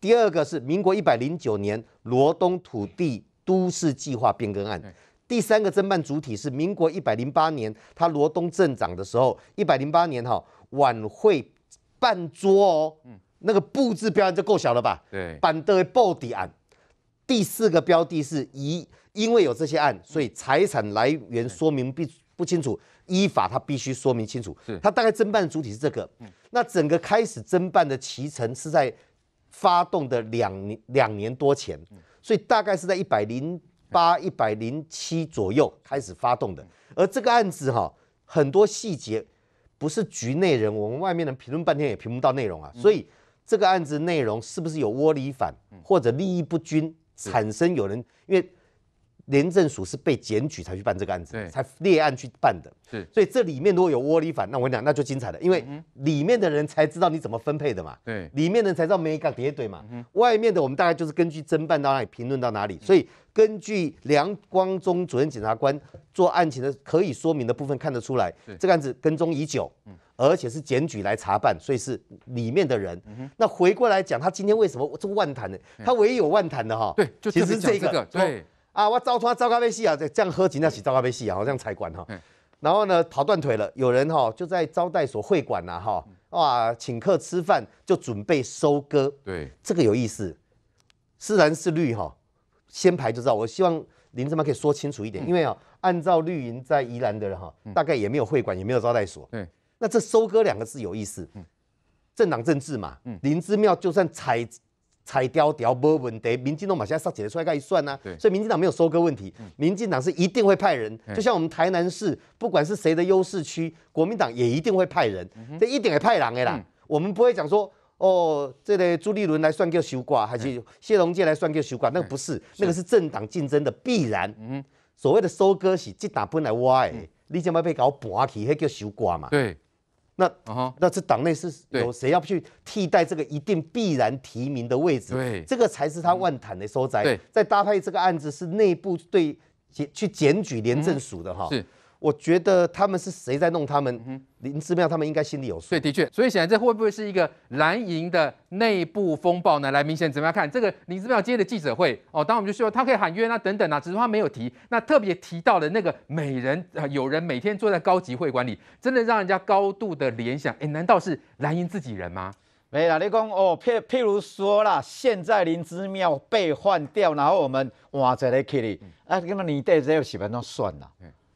第二个是民国一百零九年罗东土地都市计划变更案。第三个侦办主体是民国一百零八年他罗东镇长的时候，一百零八年哈晚会办桌哦，那个布置标案就够小了吧？对，板凳爆底案。第四个标的是一，因为有这些案，所以财产来源说明必。不清楚，依法他必须说明清楚。是，他大概侦办主体是这个。嗯。那整个开始侦办的其程是在发动的两年两年多前，所以大概是在一百零八、一百零七左右开始发动的。而这个案子哈，很多细节不是局内人，我们外面人评论半天也评不到内容啊。所以这个案子内容是不是有窝里反或者利益不均，产生有人因为？廉政署是被检举才去办这个案子，才列案去办的。是，所以这里面如果有窝里反，那我跟你讲，那就精彩了，因为里面的人才知道你怎么分配的嘛。对，里面的人才知道每一个叠对嘛。嗯，外面的我们大概就是根据侦办到哪里评论到哪里。所以根据梁光忠主任检察官做案情的可以说明的部分，看得出来这个案子跟踪已久，而且是检举来查办，所以是里面的人。那回过来讲，他今天为什么做万谈呢？他唯一有万谈的哈，对，就其实这个对。啊，我糟拖糟咖啡系啊，这样喝几那起糟咖啡系啊，好像才管哈。然后呢，跑断腿了。有人哈就在招待所会馆呐哈，哇，请客吃饭就准备收割。对，这个有意思。是蓝是绿哈，先排就知道。我希望林志妙可以说清楚一点，因为啊，按照绿营在宜兰的人哈，大概也没有会馆，也没有招待所。对，那这收割两个字有意思。嗯，政党政治嘛。林芝妙就算采。踩雕条无问题，民进党马上在上检的出来给该算呐。所以民进党没有收割问题，民进党是一定会派人，就像我们台南市，不管是谁的优势区，国民党也一定会派人，这一定会派人的啦。我们不会讲说，哦，这个朱立伦来算个收瓜，还是谢龙介来算个收瓜，那个不是，那个是政党竞争的必然。嗯，所谓的收割是这打本来挖的，你怎么被搞盘起，那叫收瓜嘛。对。那那这党内是有谁要去替代这个一定必然提名的位置？对，这个才是他万坦的所在。对，再搭配这个案子是内部对检去检举廉政署的哈。是。我觉得他们是谁在弄他们？林之妙他们应该心里有数。对，的确。所以显然这会不会是一个蓝营的内部风暴呢？来，明显怎么样看这个林之妙今天的记者会哦？当然我们就说他可以喊冤啊，等等啊，只是他没有提。那特别提到的那个美人啊，有人每天坐在高级会馆里，真的让人家高度的联想。哎，难道是蓝营自己人吗？没啦，你讲哦，譬譬如说啦，现在林之妙被换掉，然后我们哇，在这里啊，那么你在这喜分那算了。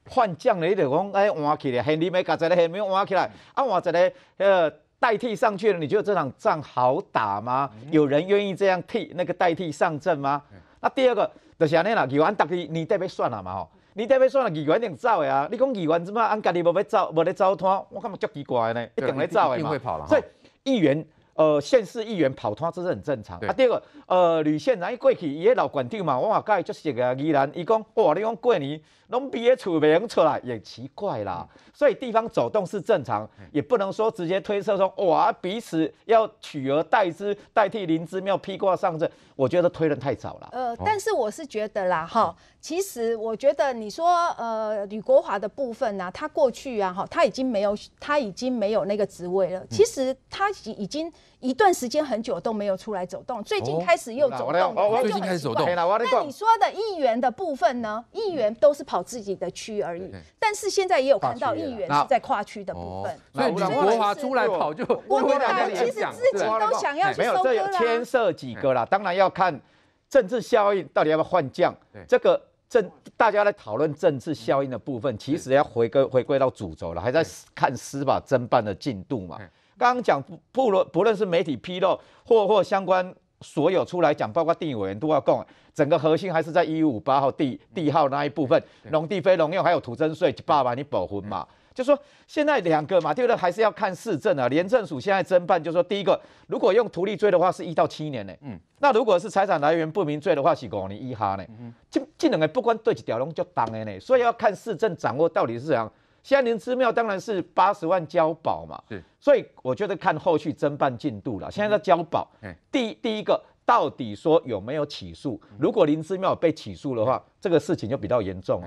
换将了，你著讲，哎，换起来，很你没搞这个，很没换起来。啊，换这个，呃，代替上去了，你觉得这场仗好打吗？有人愿意这样替那个代替上阵吗？那第二个就是安尼啦，议员逐替你代表算了嘛吼，你代表算了，议员定走诶啊！你讲议员怎么按家己无要走，无咧走摊，我感觉足奇怪呢，一定咧走诶嘛。所以议员，呃，县市议员跑脱这是很正常。啊，第二个，呃，吕县然伊过去伊个老馆长嘛，我话介伊做个啊依然，伊讲哇，你讲过年。龙鼻也出没，出来也奇怪啦，所以地方走动是正常，也不能说直接推测说哇，彼此要取而代之，代替林之妙披挂上阵，我觉得推的太早了。呃，但是我是觉得啦，哈，其实我觉得你说呃吕国华的部分呢，他过去啊，哈，他已经没有他已经没有那个职位了，其实他已已经。一段时间很久都没有出来走动，最近开始又走动。最近开始走动。那你说的议员的部分呢？议员都是跑自己的区而已，但是现在也有看到议员是在跨区的部分。所以国华出来跑就国民党其实自己都想要去收回来。这牵涉几个啦，当然要看政治效应到底要不要换将。这个政大家在讨论政治效应的部分，其实要回归回归到主轴了，还在看司法侦办的进度嘛。刚刚讲不不论不论是媒体披露或或相关所有出来讲，包括地委员都要供，整个核心还是在一五八号地地号那一部分，农地非农用还有土增税，爸爸你保分嘛？就说现在两个嘛，第二还是要看市政啊。廉政署现在侦办，就说第一个如果用图例罪的话是一到七年呢，嗯，那如果是财产来源不明罪的话是五年以下呢，嗯，这这两个不管对几条龙就当咧呢，所以要看市政掌握到底是怎样。现在林之妙当然是八十万交保嘛，所以我觉得看后续侦办进度了。现在在交保，第第一个到底说有没有起诉？如果林之妙被起诉的话，这个事情就比较严重哦。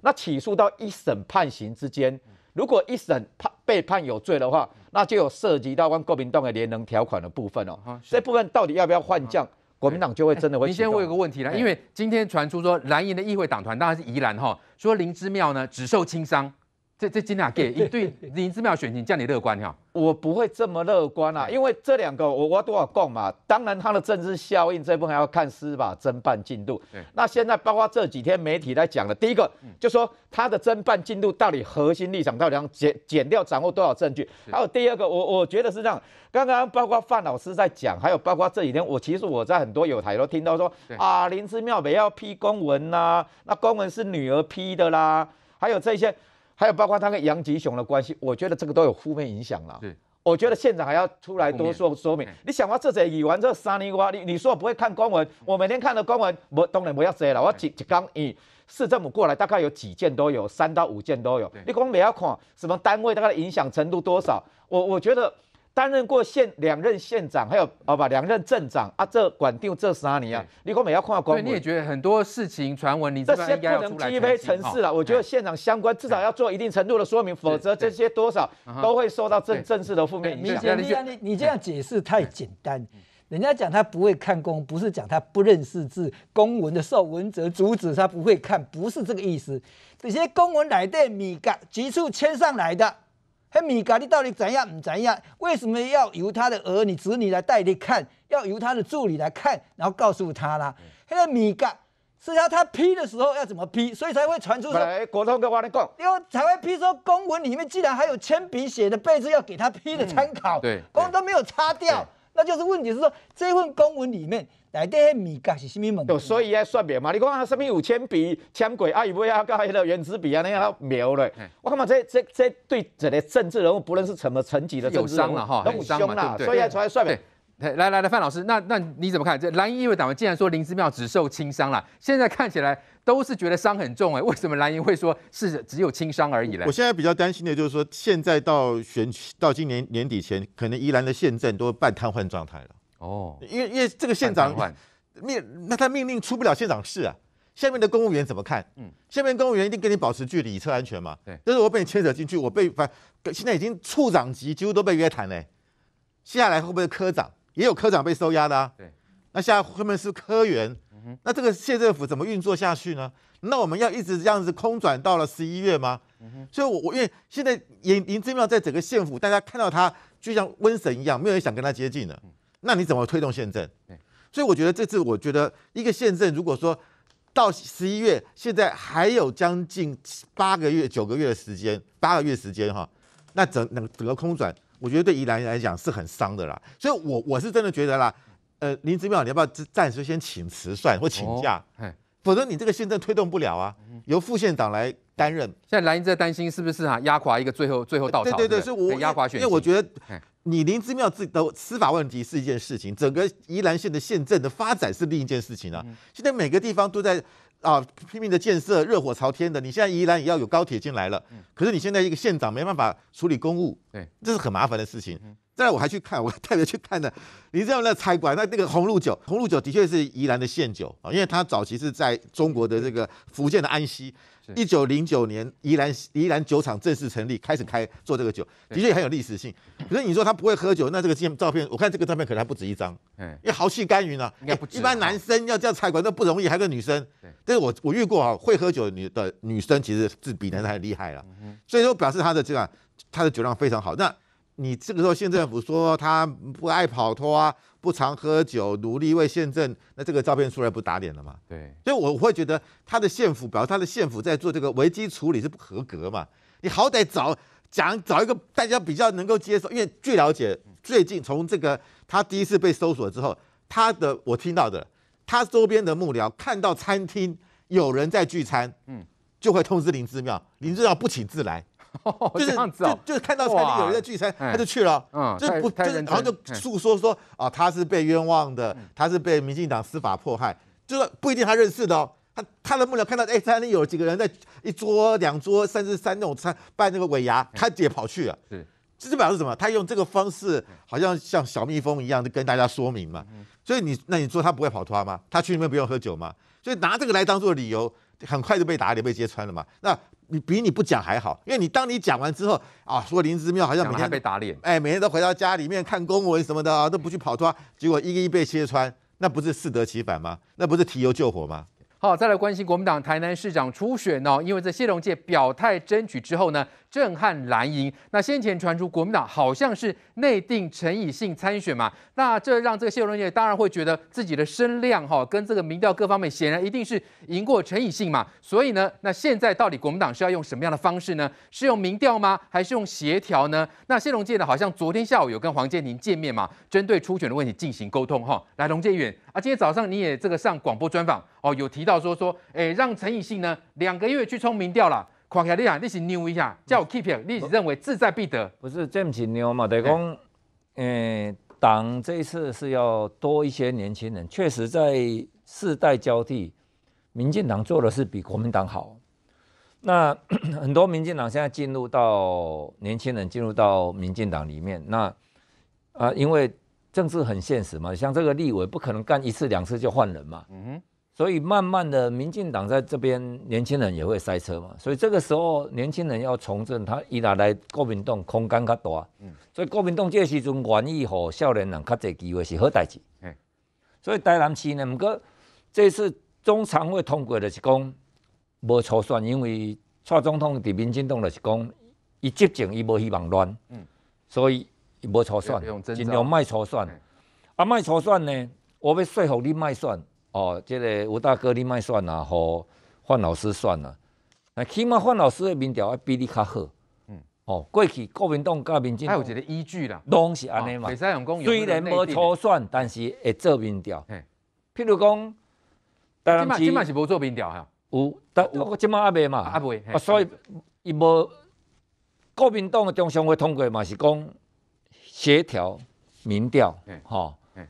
那起诉到一审判刑之间，如果一审判被判有罪的话，那就有涉及到关国民党的联盟条款的部分哦。这部分到底要不要换将？国民党就会真的会。你先问一个问题啦，因为今天传出说蓝营的议会党团当然是宜兰哈，说林之妙呢只受轻伤。这这今哪届？你 对林志妙选情叫你乐观哈？我不会这么乐观啊，因为这两个我我多少共嘛。当然，他的政治效应这部分要看司法侦办进度。那现在包括这几天媒体在讲的，第一个就说他的侦办进度到底核心立场到底要减减掉掌握多少证据？还有第二个，我我觉得是这样。刚刚包括范老师在讲，还有包括这几天，我其实我在很多有台都听到说啊，林志妙没要批公文啊，那公文是女儿批的啦，还有这些。还有包括他跟杨吉雄的关系，我觉得这个都有负面影响了。我觉得县长还要出来多说说明。你想嘛，这谁拟完这三零八？你你说我不会看公文，我每天看的公文，我当然不要说了。我几几刚以市政府过来大概有几件都有，三到五件都有。你光不要看什么单位，大概影响程度多少？我我觉得。担任过县两任县长，还有哦不两任镇长啊，这管定这是哪里啊？你可美要控告官。对，你也觉得很多事情传闻，你这些不能鸡飞城市了。我觉得县长相关至少要做一定程度的说明，否则这些多少都会受到政政事的负面影响。你这样你你这样解释太简单，人家讲他不会看公，不是讲他不认识字，公文的受文者阻止他不会看，不是这个意思。这些公文来电、米改急促签上来的。嘿，米嘎，你到底怎样？唔怎样？为什么要由他的儿女、子女来代理看？要由他的助理来看，然后告诉他啦。嘿，米嘎，是要他批的时候要怎么批，所以才会传出来。国通跟我你讲，因为才会批说公文里面竟然还有铅笔写的备注，要给他批的参考，对，公文都没有擦掉。那就是问题是说这份公文里面来的米格是什么门？有所以要刷笔嘛？你看他什么五千笔、铅笔、阿姨杯要搞些个圆珠笔啊，那样要描嘞。我看嘛，这这这对这个政治人物，不论是什么层级的政治人物，都很凶啦，所以要出来刷笔。来来来，范老师，那那你怎么看？这蓝营议会党员竟然说林思妙只受轻伤了，现在看起来都是觉得伤很重哎，为什么蓝营会说是只有轻伤而已呢？我现在比较担心的就是说，现在到选到今年年底前，可能宜兰的县政都半瘫痪状态了。哦，因为因为这个县长命，那他命令出不了县长室啊，下面的公务员怎么看？嗯，下面公务员一定跟你保持距离，以测安全嘛。对，但是我被你牵扯进去，我被反，现在已经处长级几乎都被约谈咧，接下来会不会科长？也有科长被收押的，对，那现在后面是科员，那这个县政府怎么运作下去呢？那我们要一直这样子空转到了十一月吗？所以，我我因为现在林林志妙在整个县府，大家看到他就像瘟神一样，没有人想跟他接近的，那你怎么推动县政？所以我觉得这次，我觉得一个县政，如果说到十一月，现在还有将近八个月、九个月的时间，八个月时间哈，那整整个空转。我觉得对宜兰来讲是很伤的啦，所以我我是真的觉得啦，呃，林知妙，你要不要暂时先请辞算，或请假？否则你这个县政推动不了啊，由副县长来担任。现在兰英在担心是不是啊，压垮一个最后最后稻草？对对对，是我压垮。因为我觉得你林知妙自己的司法问题是一件事情，整个宜兰县的县政的发展是另一件事情啊。现在每个地方都在。啊，拼命的建设，热火朝天的。你现在宜兰也要有高铁进来了，可是你现在一个县长没办法处理公务，对，这是很麻烦的事情。再来，我还去看，我特别去看的，你知道那菜馆，那那个红鹿酒，红鹿酒的确是宜兰的县酒啊，因为它早期是在中国的这个福建的安溪。一九零九年，宜兰宜兰酒厂正式成立，开始开做这个酒，的确很有历史性。可是你说他不会喝酒，那这个照片，我看这个照片可能还不止一张，为豪气干云啊！应该不一般男生要叫菜馆都不容易，还是女生。对，但是我我遇过啊，会喝酒女的女生其实是比男生还厉害了，所以说表示他的这个他的酒量非常好。那你这个时候县政府说他不爱跑脱啊？不常喝酒，努力为宪政，那这个照片出来不打脸了吗？对，所以我会觉得他的县府，表示他的县府在做这个危机处理是不合格嘛？你好歹找讲找一个大家比较能够接受，因为据了解，最近从这个他第一次被搜索之后，他的我听到的，他周边的幕僚看到餐厅有人在聚餐，嗯，就会通知林志妙，林志妙不请自来。就是就就是看到餐里有人在聚餐，他就去了。嗯，就不，然后就诉说说啊，他是被冤枉的，他是被民进党司法迫害。就是不一定他认识的哦，他他的幕僚看到哎，餐厅有几个人在一桌、两桌、甚至三那种餐办那个尾牙，他也跑去啊。是，这就表示什么？他用这个方式，好像像小蜜蜂一样，跟大家说明嘛。所以你那你说他不会跑脱吗？他去那边不用喝酒吗？所以拿这个来当做理由。很快就被打脸被揭穿了嘛？那你比你不讲还好，因为你当你讲完之后啊，说林子庙好像每天被打脸，哎，每天都回到家里面看公文什么的啊，都不去跑脱，结果一个一被揭穿，那不是适得其反吗？那不是提油救火吗？好，再来关心国民党台南市长初选呢？因为在谢龙介表态争取之后呢，震撼蓝营。那先前传出国民党好像是内定陈以信参选嘛，那这让这个谢龙介当然会觉得自己的声量哈，跟这个民调各方面显然一定是赢过陈以信嘛。所以呢，那现在到底国民党是要用什么样的方式呢？是用民调吗？还是用协调呢？那谢龙介呢，好像昨天下午有跟黄建庭见面嘛，针对初选的问题进行沟通哈。来，龙介远啊，今天早上你也这个上广播专访。哦，有提到说说，哎，让陈以信呢两个月去冲民调了，狂压你啊，你是扭一下，叫我 keep 住，你史认为志在必得。不是，这不是扭嘛，得讲，嗯，党这一次是要多一些年轻人，确实在世代交替，民进党做的是比国民党好。那 很多民进党现在进入到年轻人进入到民进党里面，那啊，因为政治很现实嘛，像这个立委不可能干一次两次就换人嘛，嗯哼。所以慢慢的，民进党在这边年轻人也会塞车嘛，所以这个时候年轻人要从政，他一来来国民党空间较大，嗯，所以国民党这个时阵愿意和少年人较侪机会是好代志，嗯，所以台南市呢，不过这次中常委通过的是讲无错算，因为蔡总统伫民进党就是讲，伊激情伊无希望乱，嗯，所以无错算，尽量卖错算，啊卖错算呢，我要说服你卖算。哦，这个吴大哥你卖算啦，和范老师算啦。那起码范老师的民调比你较好。嗯。哦，过去国民党、甲民党，还有一个依据啦，拢是安尼嘛。虽然无初选，但是会做民调。譬如讲，今麦今麦是无做民调哈。有，但不过今麦阿未嘛，阿袂。所以伊无国民党嘅中央会通过嘛，是讲协调民调。嗯。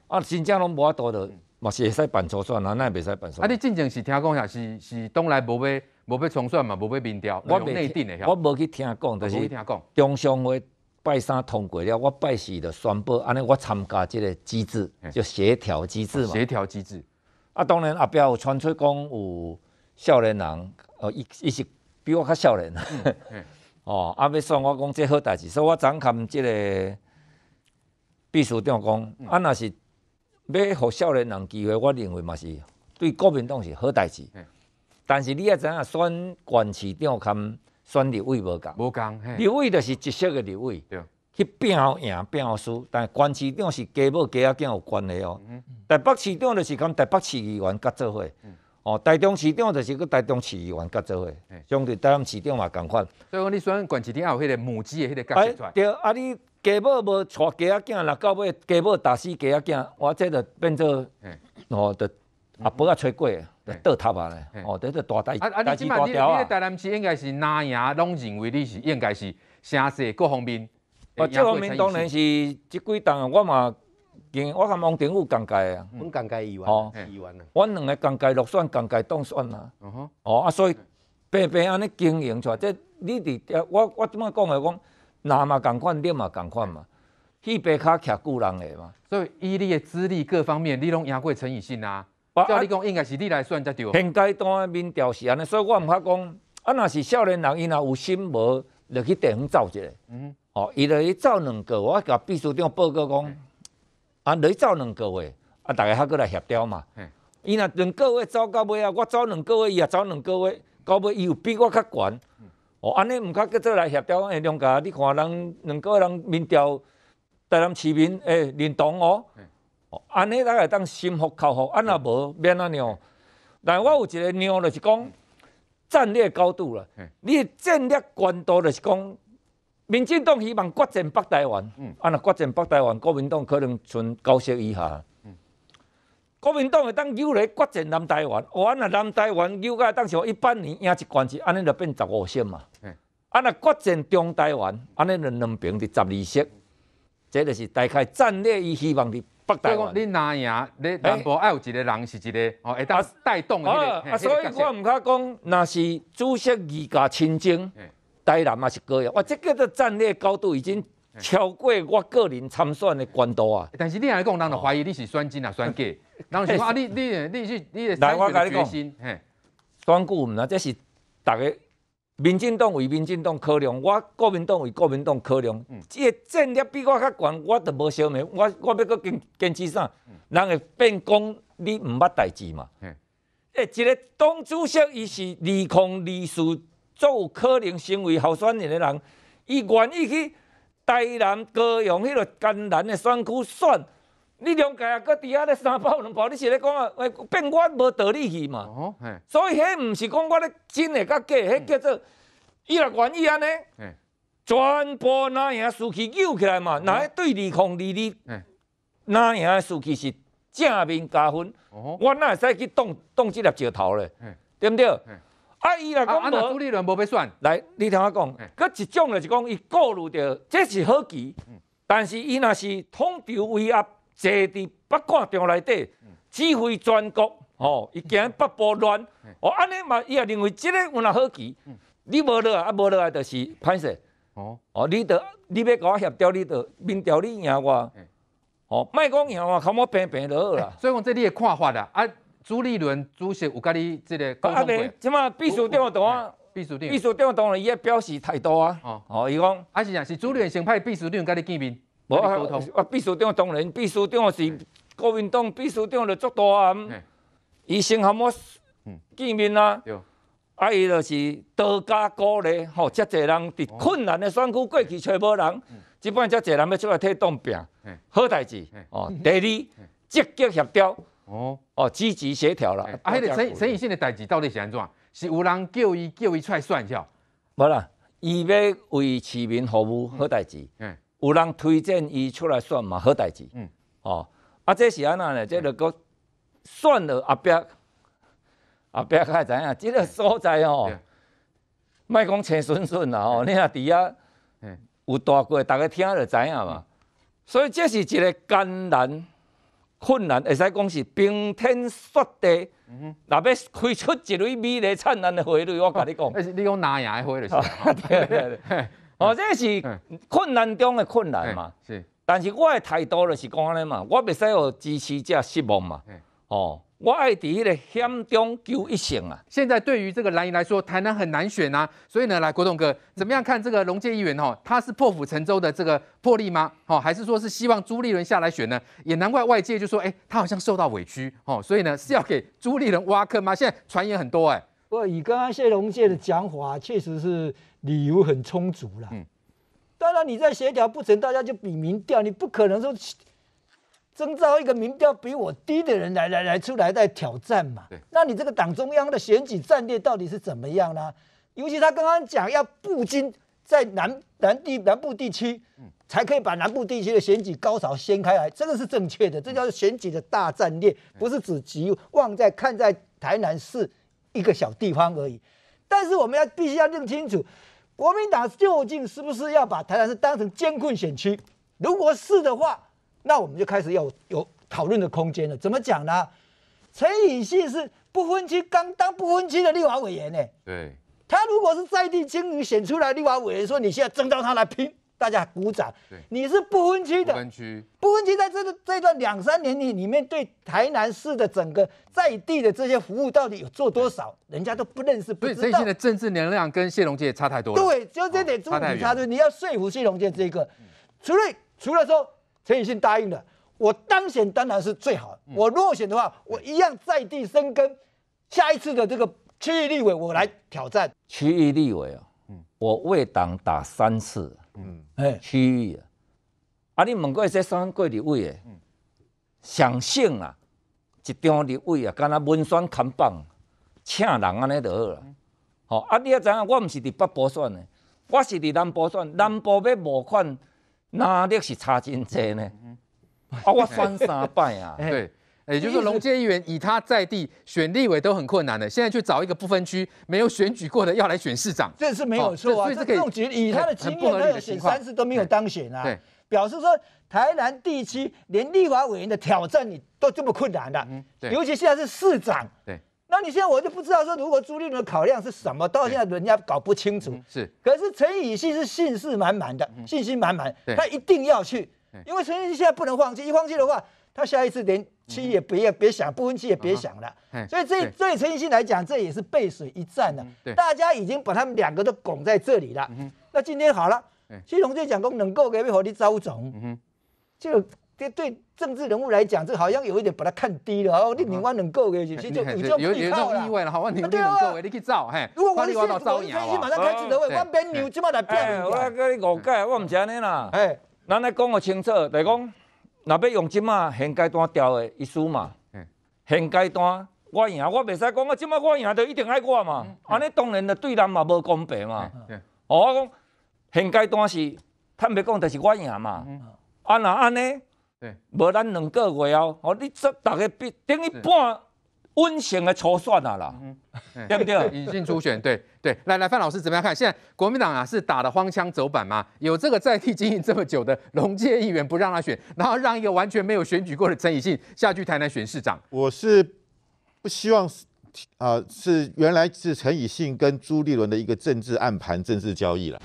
啊，真正拢无啊度的。嘛是会使办错算，啊，那也袂使办错。啊，你真正是听讲遐是是当来无要无要重算嘛，无要民调。我内定的，我无去听讲，但是听讲。中商会拜三通过了，我拜四著宣布，安尼我参加即个机制，就协调机制嘛。协调机制。啊，当然后壁有传出讲有少年人，哦，一一是比我较少年人。哦，啊，要算我讲这好代志，所以我展开即个秘书讲，嗯、啊，若是。要给少年人机会，我认为嘛是对国民党是好代志。但是你也知影，选县市长跟选立委无共。无共，立委就是一色的立委，去拼赢，拼输。但县市长是家无家啊，囝有关系哦。台北市长就是跟台北市议员甲做伙，哦，台中市长就是佮台中市议员甲做伙。相对台南市长嘛共款。所以讲，你选县市长有迄个母鸡的迄个夹出来。对啊，你。家宝无带家仔囝，若到尾家宝打死家仔囝，我这就变做，哦，就阿婆啊吹过，就倒塌啊咧。哦，这这大代大代大代大啊你今大南区应该是哪样？拢认为你是应该是城市各方面。哦，这方面当然是即几档啊！我嘛跟我跟王庭武共界啊。阮共界一万，一万啊。阮两个共界落选，共界当选啊。哦吼。啊，所以平平安尼经营出来，这，你伫，我我即摆讲来讲？那嘛共款，你嘛共款嘛，去边较倚久人诶嘛。所以以你诶资历各方面，你拢赢过陈以信啊叫你讲应该是你来算才对。现阶段诶民调是安尼，所以我毋怕讲，啊，若是少年人，伊若有心无落去地方走一下，嗯。哦，伊著去走两个月，我甲秘书长报告讲，啊，你走两个月，啊，逐个还过来协调嘛。伊若两个月走到尾啊，我走两个月，伊也走两个月，到尾伊又比我较悬。哦，安尼毋较叫做来协调诶两家，你看人两个人民调，台南市民诶认同哦。哦，安尼咱会当心服口服，安若无免啊哦。但我有一个尿，就是讲战略高度啦。你战略高度就是讲，民进党希望决战北台湾，安若决战北台湾，国民党可能剩九席以下。国民党会当纠来决战南台湾，安若南台湾纠起来，当时我一八年赢一关子，安尼就变十五线嘛。安啊，若决战中台湾，安尼就两平的十二线，这就是大概战略伊希望的北台湾。所以讲，你哪样？你南部爱有一个，人是一个哦，会带动。哦，啊，所以我唔卡讲，那是主席宜家亲征，台南嘛是过样，哇！这个的战略高度已经。超过我个人参选的官度啊！但是你还讲人就怀疑你是选金啊选假，让 人讲啊你你你是你的来，我决心讲，选句毋啦，这是大家民进党为民进党考量，我国民党为国民党考量，即个政略比我较悬，我都无消灭我我要搁坚坚持啥，人会变讲你毋捌代志嘛？哎，一个党主席伊是利空利数，就有可能成为候选人的人，伊愿意去。台南高雄迄落艰难的选区选，你两家还搁伫遐咧三包两包，你是咧讲啊变我无道理去嘛？所以迄毋是讲我咧真诶甲假，迄叫做伊若愿意安尼，全部哪样输气扭起来嘛？哪一对对抗二二，哪样输气是正面加分？我若会使去动动即粒石头咧？对毋对？啊！伊若讲，无。那朱立伦冇选。来，你听我讲，佮一种就是讲，伊顾虑着，这是好棋。但是伊若是统筹威压，坐伫八卦场内底指挥全国，吼，伊惊北部乱。哦，安尼嘛，伊也认为即个有若好棋。你无来，啊，无落来就是歹势。哦哦，你得你要甲我协调，你得民调你赢我。哦，莫讲赢我，看我平平好啦。所以，讲这你的看法啦，啊。朱立伦主席有甲你即个沟通会，即马秘书长同啊，秘书长、秘书长同人伊也表示态度啊，哦，伊讲啊是啊，是朱立伦先派秘书长甲你见面，无沟通。啊，秘书长同然，秘书长是国民党秘书长就做大啊，嗯，伊先和我见面啊，啊，伊就是多加鼓励，吼，遮侪人伫困难的山区过去找无人，嗯，即般遮侪人要出来替当兵，嗯，好代志，哦，第二积极协调。哦哦，积极协调了。啊，迄个陈陈以信的代志到底是安怎？是有人叫伊叫伊出来算一下？无啦，伊要为市民服务好代志。嗯，有人推荐伊出来算嘛好代志。嗯，哦，啊，这是安怎呢？即个果算了阿伯，阿伯该怎样？这个所在哦，卖讲青笋笋啦哦，你啊底下有大过，大家听就知影嘛。所以这是一个艰难。困难会使讲是冰天雪地，若要开出一朵美丽灿烂的花蕊，我跟你讲，你 是你讲哪样花来？哦，这是困难中的困难嘛。是。但是我的态度就是讲安尼嘛，我袂使让支持者失望嘛。嗯。哦。我爱迪的险中求一城啊！现在对于这个蓝营来说，台南很难选呐，所以呢，来国栋哥，怎么样看这个龙介议员？哦？他是破釜沉舟的这个魄力吗？哦，还是说是希望朱立伦下来选呢？也难怪外界就说，哎，他好像受到委屈哦，所以呢，是要给朱立伦挖坑吗？现在传言很多哎。过以刚刚谢龙介的讲法，确实是理由很充足了。嗯，当然你在协调不成，大家就比民调，你不可能说。征召一个民调比我低的人来来来出来在挑战嘛？那你这个党中央的选举战略到底是怎么样呢？尤其他刚刚讲要步进在南南地南部地区，才可以把南部地区的选举高潮掀开来，这个是正确的，这叫选举的大战略，不是只急望在看在台南市一个小地方而已。但是我们要必须要认清楚，国民党究竟是不是要把台南市当成艰困选区？如果是的话。那我们就开始要有讨论的空间了。怎么讲呢？陈以信是不分区刚当不分区的立法委员呢。对。他如果是在地经营选出来立法委员，说你现在征召他来拼，大家鼓掌。对。你是不分区的。不分区。不分区在这这段两三年里里面，对台南市的整个在地的这些服务到底有做多少，人家都不认识。知道所以现的政治能量跟谢龙介差太多。对，就这点差距差的，你要说服谢龙介这个，除了除了说。陈以信答应了，我当选当然是最好。我落选的话，我一样在地生根，下一次的这个区域立委我来挑战。区域立委哦，我为党打三次。嗯，哎，区域啊，啊，你猛怪在双立委位诶，想信啊，一张立委啊，敢若文选扛棒，请人安尼就好了。好，啊，你也知影，我毋是伫北部选的，我是伫南部选。南部要募款。哪里是差劲者呢？啊，我选三败啊！对，也 就是说，龙杰议员以他在地选立委都很困难的，现在去找一个不分区、没有选举过的要来选市长，这是没有错啊。所以这个以他的经验，他有选三次都没有当选啊。对，表示说台南地区连立法委员的挑战你都这么困难的，嗯，对，尤其现在是市长，对。那你现在我就不知道说，如果朱立伦考量是什么，到现在人家搞不清楚。是，可是陈以信是信心满满的，信心满满，他一定要去，因为陈以信现在不能放弃，一放弃的话，他下一次连期也别别想，不分期也别想了。所以这对陈以信来讲，这也是背水一战了。对，大家已经把他们两个都拱在这里了。嗯，那今天好了，其实龙建章公能够给魏火的招总，嗯哼，就。这对，政治人物来讲，这好像有一点把他看低了。哦，你委弯能够的，其实就比较意外了。好，立委湾能够，哎，你去造嘿。如果我立委湾造，可以马上开始投票。我免牛只嘛来骗你。哎，我跟你误解，我唔是安尼啦。哎，咱来讲个清楚，就讲，若要用即嘛，现阶段调的意思嘛。嗯。现阶段我赢，我袂使讲我即嘛我赢，就一定爱我嘛。安尼当然就对人嘛无公平嘛。哦，我讲现阶段是坦白讲，就是我赢嘛。啊那安尼。对，无咱两个月后，哦，你这大概比等于半温形的初选啊啦，对不对？隐 性初选，对对。来来，范老师怎么样看？现在国民党啊，是打的荒腔走板吗？有这个在地经营这么久的龙介议员不让他选，然后让一个完全没有选举过的陈以信下去台南选市长？我是不希望是啊，是原来是陈以信跟朱立伦的一个政治暗盘、政治交易了。